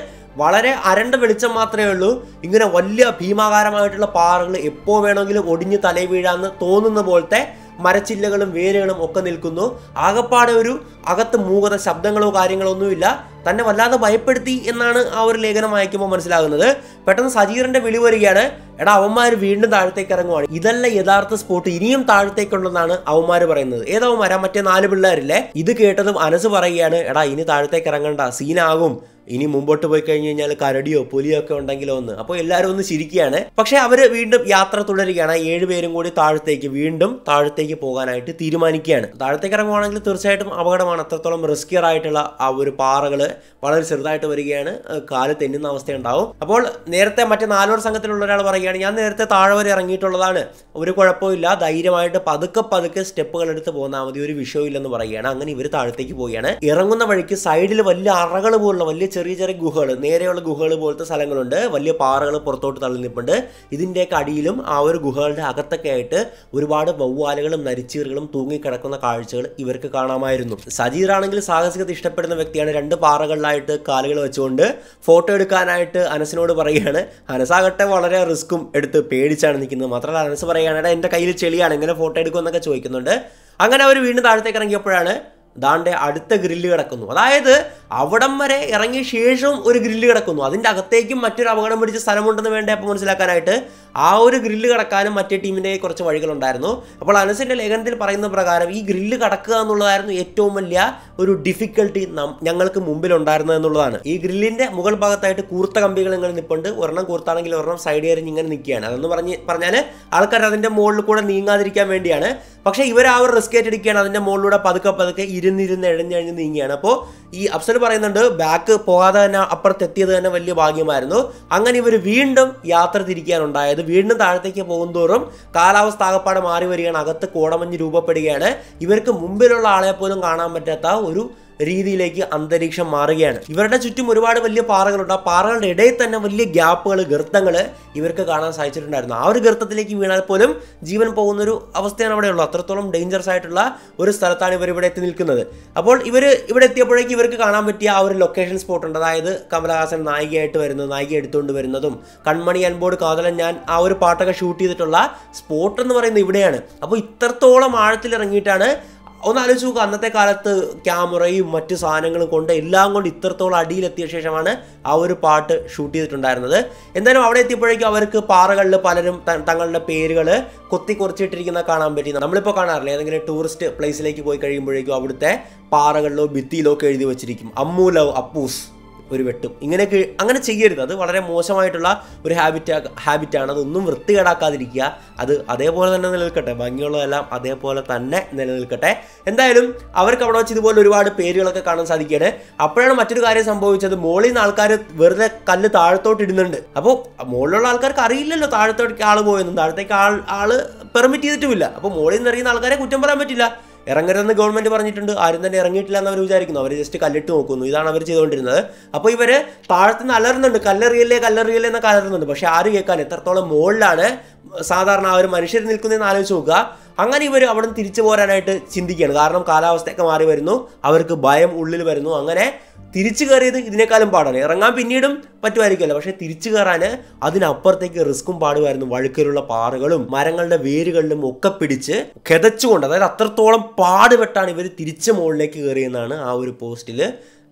വളരെ അരണ്ട വെളിച്ചം മാത്രമേ ഉള്ളൂ ഇങ്ങനെ വലിയ ഭീമാകാരമായിട്ടുള്ള പാറകൾ എപ്പോൾ വേണമെങ്കിലും ഒടിഞ്ഞ് തലയിൽ വീഴാന്ന് തോന്നുന്ന പോലത്തെ മരച്ചില്ലകളും വേരുകളും ഒക്കെ നിൽക്കുന്നു ആകപ്പാടെ ഒരു അകത്ത് മൂകത ശബ്ദങ്ങളോ കാര്യങ്ങളോ ഒന്നുമില്ല തന്നെ വല്ലാതെ ഭയപ്പെടുത്തി എന്നാണ് ആ ഒരു ലേഖനം വായിക്കുമ്പോൾ മനസ്സിലാകുന്നത് പെട്ടെന്ന് സജീറിന്റെ വിളി വരികയാണ് എടാ അവന്മാർ വീണ്ടും താഴത്തേക്ക് ഇറങ്ങുവാണ് ഇതല്ല യഥാർത്ഥ സ്പോട്ട് ഇനിയും താഴത്തേക്കുണ്ടെന്നാണ് അവന്മാർ പറയുന്നത് ഏതവന്മാരാ മറ്റേ നാല് പിള്ളേരില്ലേ ഇത് കേട്ടതും അനസ് പറയുകയാണ് എടാ ഇനി താഴത്തേക്ക് ഇറങ്ങണ്ട സീനാകും ഇനി മുമ്പോട്ട് പോയി കഴിഞ്ഞ് കഴിഞ്ഞാൽ കരടിയോ പുലിയോ ഒക്കെ ഉണ്ടെങ്കിലോ ഒന്ന് അപ്പോൾ എല്ലാവരും ഒന്ന് ചിരിക്കുകയാണ് പക്ഷേ അവർ വീണ്ടും യാത്ര തുടരുകയാണ് ഏഴുപേരും കൂടി താഴത്തേക്ക് വീണ്ടും താഴത്തേക്ക് പോകാനായിട്ട് തീരുമാനിക്കുകയാണ് താഴത്തേക്ക് ഇറങ്ങുവാണെങ്കിൽ തീർച്ചയായിട്ടും അപകടമാണ് അത്രത്തോളം റിസ്കിയർ ആയിട്ടുള്ള ആ ഒരു പാറകൾ വളരെ ചെറുതായിട്ട് വരികയാണ് കാല് തെന്നുന്ന അവസ്ഥയുണ്ടാവും അപ്പോൾ നേരത്തെ മറ്റേ നാലോർ സംഘത്തിലുള്ള ഒരാൾ പറയുകയാണ് ഞാൻ നേരത്തെ താഴെ വരെ ഇറങ്ങിയിട്ടുള്ളതാണ് ഒരു കുഴപ്പമില്ല ധൈര്യമായിട്ട് പതുക്കെ പതുക്കെ സ്റ്റെപ്പുകൾ എടുത്ത് പോകുന്നാൽ മതി ഒരു വിഷയമില്ലെന്ന് പറയുകയാണ് അങ്ങനെ ഇവർ താഴത്തേക്ക് പോവുകയാണ് ഇറങ്ങുന്ന വഴിക്ക് സൈഡിൽ വലിയ അറകൾ പോലുള്ള വലിയ ചെറിയ ചെറിയ ഗുഹകൾ നേരെയുള്ള ഗുഹകൾ പോലത്തെ സ്ഥലങ്ങളുണ്ട് വലിയ പാറകൾ പുറത്തോട്ട് തള്ളി നിൽപ്പുണ്ട് ഇതിൻ്റെയൊക്കെ അടിയിലും ആ ഒരു ഗുഹകളുടെ അകത്തൊക്കെ ആയിട്ട് ഒരുപാട് വവ്വാലുകളും നരിച്ചീറുകളും തൂങ്ങിക്കിടക്കുന്ന കാഴ്ചകൾ ഇവർക്ക് കാണാമായിരുന്നു സജീറാണെങ്കിൽ സാഹസികത ഇഷ്ടപ്പെടുന്ന വ്യക്തിയാണ് രണ്ട് പാറകളിലായിട്ട് കാലുകൾ വെച്ചുകൊണ്ട് ഫോട്ടോ എടുക്കാനായിട്ട് അനസിനോട് പറയുകയാണ് അനസാകട്ടെ വളരെ റിസ്ക്കും എടുത്ത് പേടിച്ചാണ് നിൽക്കുന്നത് മാത്രമല്ല അനസ് പറയുകയാണ് എൻ്റെ കയ്യിൽ ചെളിയാണ് എങ്ങനെ ഫോട്ടോ എടുക്കുമെന്നൊക്കെ ചോദിക്കുന്നുണ്ട് അങ്ങനെ അവർ വീണ്ടും താഴത്തേക്ക് ഇറങ്ങിയപ്പോഴാണ് ദാണ്ടെ അടുത്ത ഗ്രില്ല് കിടക്കുന്നു അതായത് അവിടം വരെ ഇറങ്ങിയ ശേഷവും ഒരു ഗ്രില്ല് കിടക്കുന്നു അതിൻ്റെ അകത്തേക്കും മറ്റൊരു അപകടം പിടിച്ച സ്ഥലമുണ്ടെന്ന് വേണ്ടി അപ്പോൾ മനസ്സിലാക്കാനായിട്ട് ആ ഒരു ഗ്രില്ല് കടക്കാനും മറ്റേ ടീമിൻ്റെ കുറച്ച് വഴികളുണ്ടായിരുന്നു അപ്പോൾ അനസിൻ്റെ ലേഖനത്തിൽ പറയുന്ന പ്രകാരം ഈ ഗ്രില്ല് കടക്കുക എന്നുള്ളതായിരുന്നു ഏറ്റവും വലിയ ഒരു ഡിഫിക്കൽട്ടി ഞങ്ങൾക്ക് ഉണ്ടായിരുന്നത് എന്നുള്ളതാണ് ഈ ഗ്രില്ലിൻ്റെ മുകൾ ഭാഗത്തായിട്ട് കൂർത്ത കമ്പികൾ നിങ്ങൾ നിൽപ്പുണ്ട് ഒരെണ്ണം കൂർത്താണെങ്കിൽ ഒരെണ്ണം സൈഡ് എറിഞ്ഞ് ഇങ്ങനെ നിൽക്കുകയാണ് അതെന്ന് പറഞ്ഞ് പറഞ്ഞാൽ ആൾക്കാർ അതിൻ്റെ മുകളിൽ കൂടെ നീങ്ങാതിരിക്കാൻ വേണ്ടിയാണ് പക്ഷേ ഇവർ ആ ഒരു റിസ്ക് ഏറ്റെടുക്കുകയാണ് അതിൻ്റെ മുകളിലൂടെ പതുക്കെ പതുക്കെ ഇരുന്നിരുന്ന് എഴഞ്ഞഴിഞ്ഞ് നീങ്ങിയാണ് അപ്പോൾ ഈ അഫ്സൽ പറയുന്നുണ്ട് ബാക്ക് പോകാതെ തന്നെ അപ്പുറത്തെത്തിയത് തന്നെ വലിയ ഭാഗ്യമായിരുന്നു അങ്ങനെ ഇവർ വീണ്ടും യാത്ര തിരിക്കാനുണ്ടായത് വീണ്ടും താഴത്തേക്ക് പോകുന്തോറും കാലാവസ്ഥ ആകപ്പാട് മാറി വരികയാണ് അകത്ത് കോടമഞ്ഞ് രൂപപ്പെടുകയാണ് ഇവർക്ക് മുമ്പിലുള്ള ആളെ പോലും കാണാൻ പറ്റാത്ത ഒരു രീതിയിലേക്ക് അന്തരീക്ഷം മാറുകയാണ് ഇവരുടെ ചുറ്റും ഒരുപാട് വലിയ പാറകളുണ്ട് ആ പാറകളുടെ ഇടയിൽ തന്നെ വലിയ ഗ്യാപ്പുകൾ ഗർത്തങ്ങൾ ഇവർക്ക് കാണാൻ സാധിച്ചിട്ടുണ്ടായിരുന്നു ആ ഒരു ഗർത്തത്തിലേക്ക് വീണാൽ പോലും ജീവൻ പോകുന്ന ഒരു അവസ്ഥയാണ് അവിടെയുള്ളത് അത്രത്തോളം ഡേഞ്ചറസ് ആയിട്ടുള്ള ഒരു സ്ഥലത്താണ് ഇവർ ഇവിടെ എത്തി നിൽക്കുന്നത് അപ്പോൾ ഇവർ ഇവിടെ എത്തിയപ്പോഴേക്കും ഇവർക്ക് കാണാൻ പറ്റിയ ആ ഒരു ലൊക്കേഷൻ സ്പോട്ട് ഉണ്ട് അതായത് കമലഹാസൻ നായികയായിട്ട് വരുന്നത് നായിക എടുത്തുകൊണ്ട് വരുന്നതും കൺമണി അൻബോർഡ് കാതലൻ ഞാൻ ആ ഒരു പാട്ടൊക്കെ ഷൂട്ട് ചെയ്തിട്ടുള്ള സ്പോട്ട് എന്ന് പറയുന്നത് ഇവിടെയാണ് അപ്പോൾ ഇത്രത്തോളം ആഴത്തിൽ ഇറങ്ങിയിട്ടാണ് ഒന്നാലോചിച്ച് നോക്കുക അന്നത്തെ കാലത്ത് ക്യാമറയും മറ്റു സാധനങ്ങളും കൊണ്ട് എല്ലാം കൊണ്ട് ഇത്രത്തോളം അടിയിലെത്തിയ ശേഷമാണ് ആ ഒരു പാട്ട് ഷൂട്ട് ചെയ്തിട്ടുണ്ടായിരുന്നത് എന്തായാലും അവിടെ എത്തിയപ്പോഴേക്കും അവർക്ക് പാറകളിൽ പലരും തങ്ങളുടെ പേരുകൾ കൊത്തി കുറച്ചിട്ടിരിക്കുന്ന കാണാൻ പറ്റി നമ്മളിപ്പോൾ കാണാറില്ല ഏതെങ്കിലും ടൂറിസ്റ്റ് പ്ലേസിലേക്ക് പോയി കഴിയുമ്പോഴേക്കും അവിടുത്തെ പാറകളിലോ ഭിത്തിയിലോ ഒക്കെ എഴുതി വെച്ചിരിക്കും അമ്മൂലോ അപ്പൂസ് ഒരു വെട്ടും ഇങ്ങനെയൊക്കെ അങ്ങനെ ചെയ്യരുത് അത് വളരെ മോശമായിട്ടുള്ള ഒരു ഹാബിറ്റ് ഹാബിറ്റാണ് അതൊന്നും വൃത്തികേടാക്കാതിരിക്കുക അത് അതേപോലെ തന്നെ നിലനിൽക്കട്ടെ ഭംഗിയുള്ളതെല്ലാം അതേപോലെ തന്നെ നിലനിൽക്കട്ടെ എന്തായാലും അവർക്ക് അവിടെ വെച്ച് ഇതുപോലെ ഒരുപാട് പേരുകളൊക്കെ കാണാൻ സാധിക്കുകയാണ് അപ്പോഴാണ് മറ്റൊരു കാര്യം സംഭവിച്ചത് മുകളിൽ നിന്ന് ആൾക്കാർ വെറുതെ കല്ല് താഴത്തോട്ട് ഇടുന്നുണ്ട് അപ്പോൾ മുകളിലുള്ള ആൾക്കാർക്ക് അറിയില്ലല്ലോ താഴത്തോട്ടേക്ക് ആൾ പോയെന്നും താഴത്തേക്ക് ആൾ ആൾ പെർമിറ്റ് ചെയ്തിട്ടുമില്ല അപ്പോൾ മുകളിൽ നിന്ന് അറിയുന്ന ആൾക്കാരെ കുറ്റം പറയാൻ പറ്റില്ല ഇറങ്ങരുതെന്ന് ഗവൺമെന്റ് പറഞ്ഞിട്ടുണ്ട് ആരും തന്നെ ഇറങ്ങിയിട്ടില്ല എന്ന് അവർ വിചാരിക്കുന്നു അവർ ജസ്റ്റ് കല്ലിട്ട് നോക്കുന്നു ഇതാണ് അവർ ചെയ്തുകൊണ്ടിരുന്നത് അപ്പോൾ ഇവർ താഴത്തുനിന്ന് അലറുന്നുണ്ട് കല്ലെറിയല്ലേ കല്ലെറിയല്ലേ എന്നൊക്കെ അലറുന്നുണ്ട് പക്ഷേ ആര് കേൾക്കാൻ എത്രത്തോളം മുകളിലാണ് സാധാരണ ആ ഒരു മനുഷ്യർ നിൽക്കുന്നതെന്ന് ആലോചിച്ച് നോക്കുക അങ്ങനെ ഇവർ അവിടെ നിന്ന് തിരിച്ചു പോരാനായിട്ട് ചിന്തിക്കുകയാണ് കാരണം കാലാവസ്ഥയൊക്കെ മാറി വരുന്നു അവർക്ക് ഭയം ഉള്ളിൽ വരുന്നു അങ്ങനെ തിരിച്ചു കയറിയത് ഇതിനേക്കാളും പാടാണ് ഇറങ്ങാൻ പിന്നീടും പറ്റുമായിരിക്കുമല്ലോ പക്ഷേ തിരിച്ചു കയറാൻ അതിനപ്പുറത്തേക്ക് റിസ്ക്കും പാടുമായിരുന്നു വഴുക്കലുള്ള പാറകളും മരങ്ങളുടെ വേരുകളിലും ഒക്കെ പിടിച്ച് കെതച്ചുകൊണ്ട് അതായത് അത്രത്തോളം പാടുപെട്ടാണ് ഇവർ തിരിച്ച് മുകളിലേക്ക് കയറിയെന്നാണ് ആ ഒരു പോസ്റ്റിൽ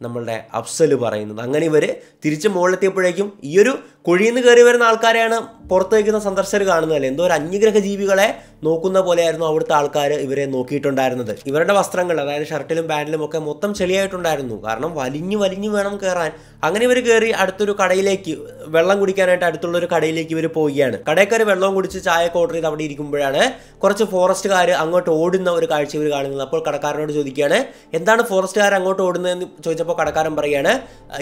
നമ്മളുടെ അഫ്സൽ പറയുന്നത് അങ്ങനെ ഇവർ തിരിച്ച് മുകളിലെത്തിയപ്പോഴേക്കും ഈ ഒരു കുഴിയിൽ നിന്ന് കയറി വരുന്ന ആൾക്കാരെയാണ് പുറത്തു വയ്ക്കുന്ന സന്ദർശകർ അല്ലേ എന്തോ ഒരു അന്യഗ്രഹ ജീവികളെ നോക്കുന്ന പോലെയായിരുന്നു അവിടുത്തെ ആൾക്കാർ ഇവരെ നോക്കിയിട്ടുണ്ടായിരുന്നത് ഇവരുടെ വസ്ത്രങ്ങൾ അതായത് ഷർട്ടിലും പാൻറ്റിലും ഒക്കെ മൊത്തം ചെളിയായിട്ടുണ്ടായിരുന്നു കാരണം വലിഞ്ഞു വലിഞ്ഞു വേണം കയറാൻ അങ്ങനെ ഇവർ കയറി അടുത്തൊരു കടയിലേക്ക് വെള്ളം കുടിക്കാനായിട്ട് അടുത്തുള്ള ഒരു കടയിലേക്ക് ഇവർ പോവുകയാണ് കടയിൽ വെള്ളം കുടിച്ച് ചായ ഓർഡർ ചെയ്ത് അവിടെ ഇരിക്കുമ്പോഴാണ് കുറച്ച് ഫോറസ്റ്റുകാർ അങ്ങോട്ട് ഓടുന്ന ഒരു കാഴ്ച ഇവർ കാണുന്നത് അപ്പോൾ കടക്കാരനോട് ചോദിക്കുകയാണ് എന്താണ് ഫോറസ്റ്റുകാർ അങ്ങോട്ട് ഓടുന്നതെന്ന് ചോദിച്ചപ്പോൾ കടക്കാരൻ പറയുകയാണ്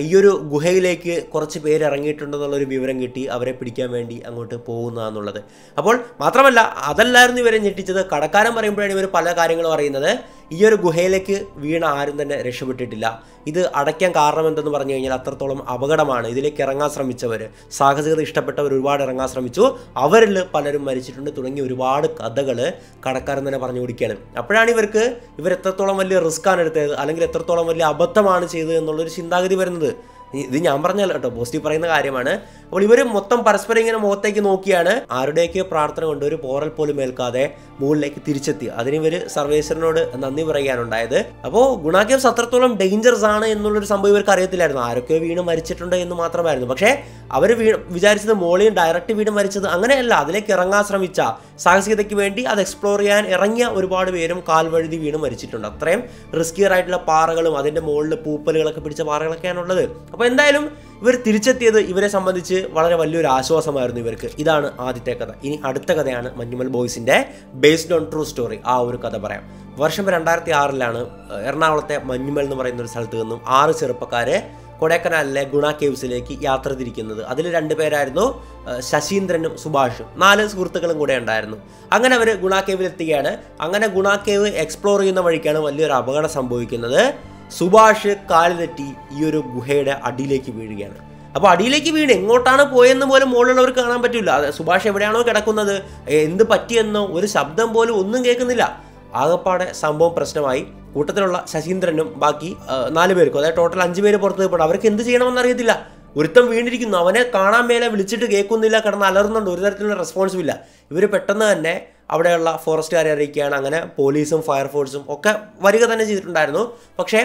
ഈ ഒരു ഗുഹയിലേക്ക് കുറച്ച് പേര് ഇറങ്ങിയിട്ടുണ്ടെന്നുള്ളൊരു വിവരം കിട്ടി അവരെ പിടിക്കാൻ വേണ്ടി അങ്ങോട്ട് പോകുന്നതാണെന്നുള്ളത് അപ്പോൾ മാത്രമല്ല അതല്ലായിരുന്നു ഇവരെ ഞെട്ടിച്ചത് കടക്കാരൻ പറയുമ്പോഴാണ് ഇവർ പല കാര്യങ്ങളും അറിയുന്നത് ഈ ഒരു ഗുഹയിലേക്ക് വീണ ആരും തന്നെ രക്ഷപ്പെട്ടിട്ടില്ല ഇത് അടയ്ക്കാൻ കാരണം എന്തെന്ന് പറഞ്ഞു കഴിഞ്ഞാൽ അത്രത്തോളം അപകടമാണ് ഇതിലേക്ക് ഇറങ്ങാൻ ശ്രമിച്ചവർ സാഹസികത ഇഷ്ടപ്പെട്ടവർ ഒരുപാട് ഇറങ്ങാൻ ശ്രമിച്ചു അവരിൽ പലരും മരിച്ചിട്ടുണ്ട് തുടങ്ങി ഒരുപാട് കഥകൾ കടക്കാരൻ തന്നെ പറഞ്ഞു കൊടുക്കുകയാണ് അപ്പോഴാണ് ഇവർക്ക് ഇവർ എത്രത്തോളം വലിയ റിസ്ക്കാണ് എടുത്തത് അല്ലെങ്കിൽ എത്രത്തോളം വലിയ അബദ്ധമാണ് ചെയ്തത് എന്നുള്ളൊരു ചിന്താഗതി വരുന്നത് ഇത് ഞാൻ പറഞ്ഞല്ലോ കേട്ടോ പോസിറ്റീവ് പറയുന്ന കാര്യമാണ് അപ്പോൾ ഇവർ മൊത്തം പരസ്പരം ഇങ്ങനെ മുഖത്തേക്ക് നോക്കിയാണ് ആരുടെയൊക്കെ പ്രാർത്ഥന കൊണ്ട് ഒരു പോറൽ പോലും ഏൽക്കാതെ മുകളിലേക്ക് തിരിച്ചെത്തി അതിന് ഇവർ സർവേശ്വരനോട് നന്ദി പറയാനുണ്ടായത് അപ്പോൾ ഗുണാക്കേവ് സത്രത്തോളം ഡേഞ്ചറസ് ആണ് എന്നുള്ളൊരു സംഭവം ഇവർക്ക് അറിയത്തില്ലായിരുന്നു ആരൊക്കെയോ വീണ് മരിച്ചിട്ടുണ്ട് എന്ന് മാത്രമായിരുന്നു പക്ഷേ അവർ വീണ് വിചാരിച്ചത് മോളിയും ഡയറക്റ്റ് വീണ് മരിച്ചത് അങ്ങനെയല്ല അതിലേക്ക് ഇറങ്ങാൻ ശ്രമിച്ച സാഹസികതയ്ക്ക് വേണ്ടി അത് എക്സ്പ്ലോർ ചെയ്യാൻ ഇറങ്ങിയ ഒരുപാട് പേരും കാൽവഴുതി വീണ് മരിച്ചിട്ടുണ്ട് അത്രയും റിസ്കിയർ ആയിട്ടുള്ള പാറകളും അതിൻ്റെ മുകളിൽ പൂപ്പലുകളൊക്കെ പിടിച്ച പാറകളൊക്കെയാണുള്ളത് അപ്പോൾ എന്തായാലും ഇവർ തിരിച്ചെത്തിയത് ഇവരെ സംബന്ധിച്ച് വളരെ വലിയൊരു ആശ്വാസമായിരുന്നു ഇവർക്ക് ഇതാണ് ആദ്യത്തെ കഥ ഇനി അടുത്ത കഥയാണ് മഞ്ഞുമൽ ബോയ്സിൻ്റെ ബേസ്ഡ് ഓൺ ട്രൂ സ്റ്റോറി ആ ഒരു കഥ പറയാം വർഷം രണ്ടായിരത്തി ആറിലാണ് എറണാകുളത്തെ മഞ്ഞുമൽ എന്ന് പറയുന്ന ഒരു സ്ഥലത്ത് നിന്നും ആറ് ചെറുപ്പക്കാരെ കൊടേക്കനാലിലെ ഗുണ കേവ്സിലേക്ക് യാത്ര തിരിക്കുന്നത് അതിൽ രണ്ടുപേരായിരുന്നു ശശീന്ദ്രനും സുഭാഷും നാല് സുഹൃത്തുക്കളും കൂടെ ഉണ്ടായിരുന്നു അങ്ങനെ അവർ ഗുണ കേവിലെത്തുകയാണ് അങ്ങനെ ഗുണ കേവ് എക്സ്പ്ലോർ ചെയ്യുന്ന വഴിക്കാണ് വലിയൊരു അപകടം സംഭവിക്കുന്നത് സുഭാഷ് കാല് തെറ്റി ഈ ഒരു ഗുഹയുടെ അടിയിലേക്ക് വീഴുകയാണ് അപ്പോൾ അടിയിലേക്ക് വീണ് എങ്ങോട്ടാണ് പോയെന്ന് പോലും മുകളിലുള്ളവർക്ക് കാണാൻ പറ്റില്ല സുഭാഷ് എവിടെയാണോ കിടക്കുന്നത് എന്ത് പറ്റിയെന്നോ ഒരു ശബ്ദം പോലും ഒന്നും കേൾക്കുന്നില്ല ആകപ്പാടെ സംഭവം പ്രശ്നമായി കൂട്ടത്തിലുള്ള ശശീന്ദ്രനും ബാക്കി നാല് പേർക്കും അതായത് ടോട്ടൽ അഞ്ച് പേര് പുറത്ത് പോകണം അവർക്ക് എന്ത് ചെയ്യണമെന്ന് അറിയത്തില്ല ഒരുത്തം വീണിരിക്കുന്നു അവനെ കാണാൻ മേലെ വിളിച്ചിട്ട് കേൾക്കുന്നില്ല കിടന്ന് അലറുന്നുണ്ട് ഒരു തരത്തിലുള്ള റെസ്പോൺസും ഇല്ല ഇവർ പെട്ടെന്ന് തന്നെ അവിടെയുള്ള ഫോറസ്റ്റുകാരെ അറിയിക്കുകയാണ് അങ്ങനെ പോലീസും ഫയർഫോഴ്സും ഒക്കെ വരിക തന്നെ ചെയ്തിട്ടുണ്ടായിരുന്നു പക്ഷേ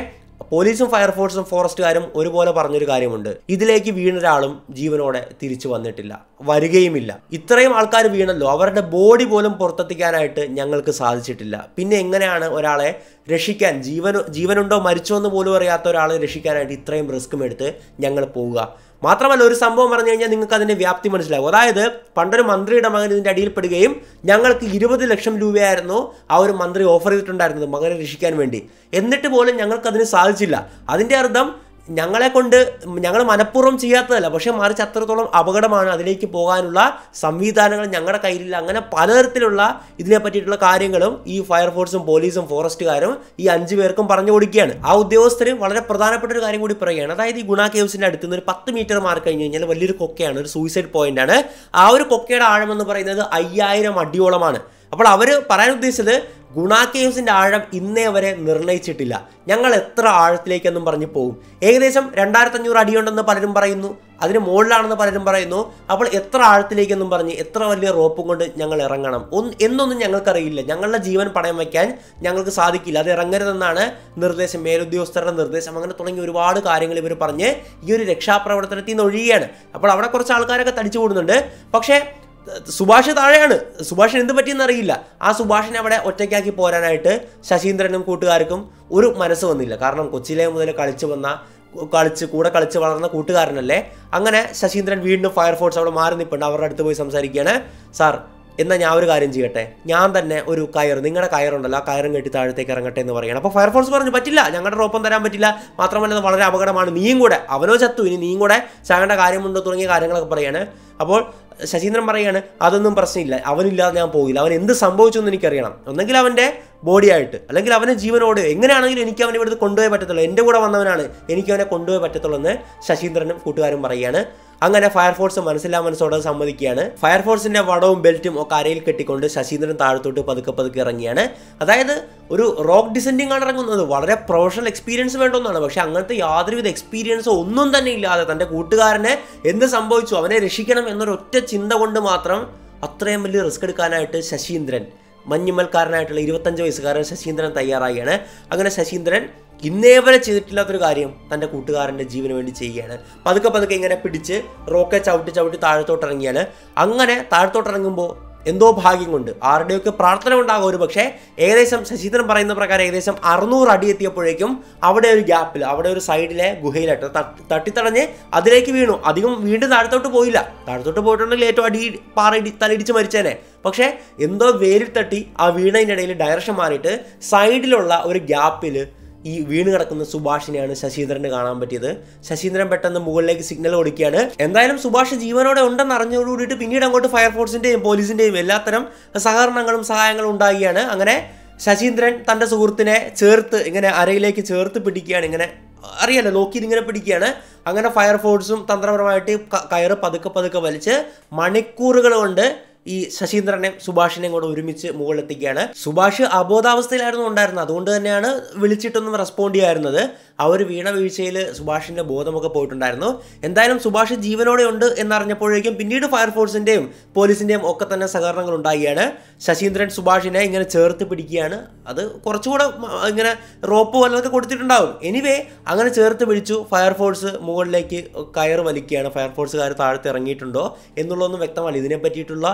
പോലീസും ഫയർഫോഴ്സും ഫോറസ്റ്റുകാരും ഒരുപോലെ പറഞ്ഞൊരു കാര്യമുണ്ട് ഇതിലേക്ക് വീണ ഒരാളും ജീവനോടെ തിരിച്ചു വന്നിട്ടില്ല വരികയുമില്ല ഇത്രയും ആൾക്കാർ വീണല്ലോ അവരുടെ ബോഡി പോലും പുറത്തെത്തിക്കാനായിട്ട് ഞങ്ങൾക്ക് സാധിച്ചിട്ടില്ല പിന്നെ എങ്ങനെയാണ് ഒരാളെ രക്ഷിക്കാൻ ജീവനോ ജീവനുണ്ടോ മരിച്ചോ എന്ന് പോലും അറിയാത്ത ഒരാളെ രക്ഷിക്കാനായിട്ട് ഇത്രയും റിസ്ക്കും എടുത്ത് ഞങ്ങൾ പോവുക മാത്രമല്ല ഒരു സംഭവം പറഞ്ഞു കഴിഞ്ഞാൽ നിങ്ങൾക്ക് അതിൻ്റെ വ്യാപ്തി മനസ്സിലാകും അതായത് പണ്ടൊരു മന്ത്രിയുടെ മകൻ ഇതിൻ്റെ അടിയിൽപ്പെടുകയും ഞങ്ങൾക്ക് ഇരുപത് ലക്ഷം രൂപയായിരുന്നു ആ ഒരു മന്ത്രി ഓഫർ ചെയ്തിട്ടുണ്ടായിരുന്നത് മകനെ രക്ഷിക്കാൻ വേണ്ടി എന്നിട്ട് പോലും ഞങ്ങൾക്ക് അതിന് സാധിച്ചില്ല അതിൻ്റെ അർത്ഥം ഞങ്ങളെ കൊണ്ട് ഞങ്ങൾ മനഃപൂർവ്വം ചെയ്യാത്തതല്ല പക്ഷേ മറിച്ച് അത്രത്തോളം അപകടമാണ് അതിലേക്ക് പോകാനുള്ള സംവിധാനങ്ങൾ ഞങ്ങളുടെ കയ്യിലില്ല അങ്ങനെ പലതരത്തിലുള്ള ഇതിനെ പറ്റിയിട്ടുള്ള കാര്യങ്ങളും ഈ ഫയർഫോഴ്സും പോലീസും ഫോറസ്റ്റുകാരും ഈ അഞ്ചു പേർക്കും പറഞ്ഞു കൊടുക്കുകയാണ് ആ ഉദ്യോഗസ്ഥര് വളരെ പ്രധാനപ്പെട്ട ഒരു കാര്യം കൂടി പറയുകയാണ് അതായത് ഈ ഗുണ കേവ്സിന്റെ അടുത്ത് നിന്ന് ഒരു പത്ത് മീറ്റർ മാർക്ക് കഴിഞ്ഞ് കഴിഞ്ഞാൽ വലിയൊരു കൊക്കയാണ് ഒരു സൂയിസൈഡ് പോയിന്റ് ആണ് ആ ഒരു കൊക്കയുടെ ആഴം എന്ന് പറയുന്നത് അയ്യായിരം അടിയോളമാണ് അപ്പോൾ അവർ പറയാൻ ഉദ്ദേശിച്ചത് ഗുണ കേവ്സിൻ്റെ ആഴം ഇന്നേ വരെ നിർണയിച്ചിട്ടില്ല ഞങ്ങൾ എത്ര ആഴത്തിലേക്കെന്നും പറഞ്ഞു പോകും ഏകദേശം രണ്ടായിരത്തഞ്ഞൂറ് അടിയുണ്ടെന്ന് പലരും പറയുന്നു അതിന് മുകളിലാണെന്ന് പലരും പറയുന്നു അപ്പോൾ എത്ര ആഴത്തിലേക്കെന്നും പറഞ്ഞ് എത്ര വലിയ റോപ്പും കൊണ്ട് ഞങ്ങൾ ഇറങ്ങണം ഒന്ന് എന്നൊന്നും ഞങ്ങൾക്കറിയില്ല ഞങ്ങളുടെ ജീവൻ പണയം വയ്ക്കാൻ ഞങ്ങൾക്ക് സാധിക്കില്ല അത് ഇറങ്ങരുതെന്നാണ് നിർദ്ദേശം മേലുദ്യോഗസ്ഥരുടെ നിർദ്ദേശം അങ്ങനെ തുടങ്ങി ഒരുപാട് കാര്യങ്ങൾ ഇവർ പറഞ്ഞ് ഈ ഒരു രക്ഷാപ്രവർത്തനത്തിൽ നിന്ന് ഒഴിയുകയാണ് അപ്പോൾ അവിടെ കുറച്ച് ആൾക്കാരൊക്കെ തടിച്ചു കൂടുന്നുണ്ട് പക്ഷേ സുഭാഷ് താഴെയാണ് സുഭാഷിന് എന്ത് പറ്റിയെന്ന് അറിയില്ല ആ സുഭാഷിനെ അവിടെ ഒറ്റയ്ക്കാക്കി പോരാനായിട്ട് ശശീന്ദ്രനും കൂട്ടുകാർക്കും ഒരു മനസ്സ് വന്നില്ല കാരണം കൊച്ചിയിലെ മുതൽ കളിച്ചു വന്ന കളിച്ച് കൂടെ കളിച്ച് വളർന്ന കൂട്ടുകാരനല്ലേ അങ്ങനെ ശശീന്ദ്രൻ വീണ്ടും ഫയർഫോഴ്സ് അവിടെ മാറി നിൽപ്പുണ്ട് അവരുടെ അടുത്ത് പോയി സംസാരിക്കുകയാണ് സാർ എന്നാൽ ഞാൻ ഒരു കാര്യം ചെയ്യട്ടെ ഞാൻ തന്നെ ഒരു കയർ നിങ്ങളുടെ കയറുണ്ടല്ലോ ആ കയറും കെട്ടി താഴത്തേക്ക് ഇറങ്ങട്ടെ എന്ന് പറയണം അപ്പോൾ ഫയർഫോഴ്സ് പറഞ്ഞു പറ്റില്ല ഞങ്ങളുടെ റോപ്പം തരാൻ പറ്റില്ല മാത്രമല്ല വളരെ അപകടമാണ് നീയും കൂടെ അവനോ ചത്തു ഇനി നീയും കൂടെ ചാകേണ്ട കാര്യമുണ്ടോ തുടങ്ങിയ കാര്യങ്ങളൊക്കെ പറയാണ് അപ്പോൾ ശശീന്ദ്രൻ പറയാണ് അതൊന്നും പ്രശ്നമില്ല അവനില്ലാതെ ഞാൻ പോകില്ല അവൻ എന്ത് സംഭവിച്ചെന്ന് എനിക്കറിയണം ഒന്നെങ്കിൽ അവൻ്റെ ബോഡിയായിട്ട് അല്ലെങ്കിൽ അവൻ്റെ ജീവനോട് എങ്ങനെയാണെങ്കിലും എനിക്ക് അവനെ ഇവിടുത്തെ കൊണ്ടുപോയി പറ്റത്തുള്ളൂ എൻ്റെ കൂടെ വന്നവനാണ് എനിക്ക് അവനെ കൊണ്ടുപോയി പറ്റത്തുള്ളൂ എന്ന് ശശീന്ദ്രനും കൂട്ടുകാരും പറയുകയാണ് അങ്ങനെ ഫയർഫോഴ്സ് മനസ്സിലാ മനസ്സോടെ സമ്മതിക്കുകയാണ് ഫയർഫോഴ്സിന്റെ വടവും ബെൽറ്റും ഒക്കെ അരയിൽ കെട്ടിക്കൊണ്ട് ശശീന്ദ്രൻ താഴത്തോട്ട് പതുക്കെ പതുക്കെ ഇറങ്ങിയാണ് അതായത് ഒരു റോക്ക് ഡിസെൻഡിങ് ആണ് ഇറങ്ങുന്നത് വളരെ പ്രൊഫഷണൽ എക്സ്പീരിയൻസ് വേണ്ടൊന്നാണ് പക്ഷെ അങ്ങനത്തെ യാതൊരുവിധ എക്സ്പീരിയൻസോ ഒന്നും തന്നെ ഇല്ലാതെ തന്റെ കൂട്ടുകാരനെ എന്ത് സംഭവിച്ചു അവനെ രക്ഷിക്കണം എന്നൊരു ഒറ്റ ചിന്ത കൊണ്ട് മാത്രം അത്രയും വലിയ റിസ്ക് എടുക്കാനായിട്ട് ശശീന്ദ്രൻ മഞ്ഞുമൽക്കാരനായിട്ടുള്ള ഇരുപത്തഞ്ച് വയസ്സുകാരൻ ശശീന്ദ്രൻ തയ്യാറായാണ് അങ്ങനെ ശശീന്ദ്രൻ ഇന്നേ വരെ ചെയ്തിട്ടില്ലാത്തൊരു കാര്യം തൻ്റെ കൂട്ടുകാരൻ്റെ ജീവന് വേണ്ടി ചെയ്യുകയാണ് പതുക്കെ പതുക്കെ ഇങ്ങനെ പിടിച്ച് റോക്കെ ചവിട്ടി ചവിട്ടി താഴത്തോട്ടിറങ്ങിയാണ് അങ്ങനെ താഴത്തോട്ടിറങ്ങുമ്പോൾ എന്തോ ഭാഗ്യം കൊണ്ട് ആരുടെയൊക്കെ പ്രാർത്ഥന ഉണ്ടാകും ഒരു പക്ഷേ ഏകദേശം ശശിധരൻ പറയുന്ന പ്രകാരം ഏകദേശം അറുന്നൂറ് അടി എത്തിയപ്പോഴേക്കും അവിടെ ഒരു ഗ്യാപ്പിൽ അവിടെ ഒരു സൈഡിലെ ഗുഹയിലായിട്ട് തട്ടിത്തടഞ്ഞ് അതിലേക്ക് വീണു അധികം വീണ്ടും താഴത്തോട്ട് പോയില്ല താഴത്തോട്ട് പോയിട്ടുണ്ടെങ്കിൽ ഏറ്റവും അടി പാറയിടി തലയിടിച്ച് മരിച്ചേനെ പക്ഷേ എന്തോ വേരിൽ തട്ടി ആ വീണതിൻ്റെ ഇടയിൽ ഡയറക്ഷൻ മാറിയിട്ട് സൈഡിലുള്ള ഒരു ഗ്യാപ്പിൽ ഈ വീണ് കിടക്കുന്ന സുഭാഷിനെയാണ് ശശീന്ദ്രന് കാണാൻ പറ്റിയത് ശശീന്ദ്രൻ പെട്ടെന്ന് മുകളിലേക്ക് സിഗ്നൽ കൊടുക്കുകയാണ് എന്തായാലും സുഭാഷ് ജീവനോടെ ഉണ്ടെന്ന് അറിഞ്ഞതോടുകൂടിയിട്ട് പിന്നീട് അങ്ങോട്ട് ഫയർഫോഴ്സിന്റെയും പോലീസിന്റെയും എല്ലാത്തരം സഹകരണങ്ങളും സഹായങ്ങളും ഉണ്ടാകുകയാണ് അങ്ങനെ ശശീന്ദ്രൻ തന്റെ സുഹൃത്തിനെ ചേർത്ത് ഇങ്ങനെ അരയിലേക്ക് ചേർത്ത് പിടിക്കുകയാണ് ഇങ്ങനെ അറിയാലോ നോക്കി ഇതിങ്ങനെ പിടിക്കുകയാണ് അങ്ങനെ ഫയർഫോഴ്സും തന്ത്രപരമായിട്ട് കയറ് പതുക്കെ പതുക്കെ വലിച്ച് മണിക്കൂറുകൾ കൊണ്ട് ഈ ശശീന്ദ്രനെയും സുഭാഷിനെയും കൂടെ ഒരുമിച്ച് മുകളിലെത്തിക്കുകയാണ് സുഭാഷ് അബോധാവസ്ഥയിലായിരുന്നു ഉണ്ടായിരുന്നത് അതുകൊണ്ട് തന്നെയാണ് വിളിച്ചിട്ടൊന്നും റെസ്പോണ്ട് ചെയ്യാറുന്നത് ആ ഒരു വീണ വീഴ്ചയിൽ സുഭാഷിന്റെ ബോധമൊക്കെ പോയിട്ടുണ്ടായിരുന്നു എന്തായാലും സുഭാഷ് ജീവനോടെ ഉണ്ട് എന്നറിഞ്ഞപ്പോഴേക്കും പിന്നീട് ഫയർഫോഴ്സിന്റെയും പോലീസിന്റെയും ഒക്കെ തന്നെ സഹകരണങ്ങൾ ഉണ്ടാകുകയാണ് ശശീന്ദ്രൻ സുഭാഷിനെ ഇങ്ങനെ ചേർത്ത് പിടിക്കുകയാണ് അത് കുറച്ചുകൂടെ ഇങ്ങനെ റോപ്പ് വല്ലതൊക്കെ കൊടുത്തിട്ടുണ്ടാവും എനിവേ അങ്ങനെ ചേർത്ത് പിടിച്ചു ഫയർഫോഴ്സ് മുകളിലേക്ക് കയർ വലിക്കുകയാണ് ഫയർഫോഴ്സുകാർ താഴത്ത് ഇറങ്ങിയിട്ടുണ്ടോ എന്നുള്ളതൊന്നും വ്യക്തമല്ല ഇതിനെ പറ്റിയിട്ടുള്ള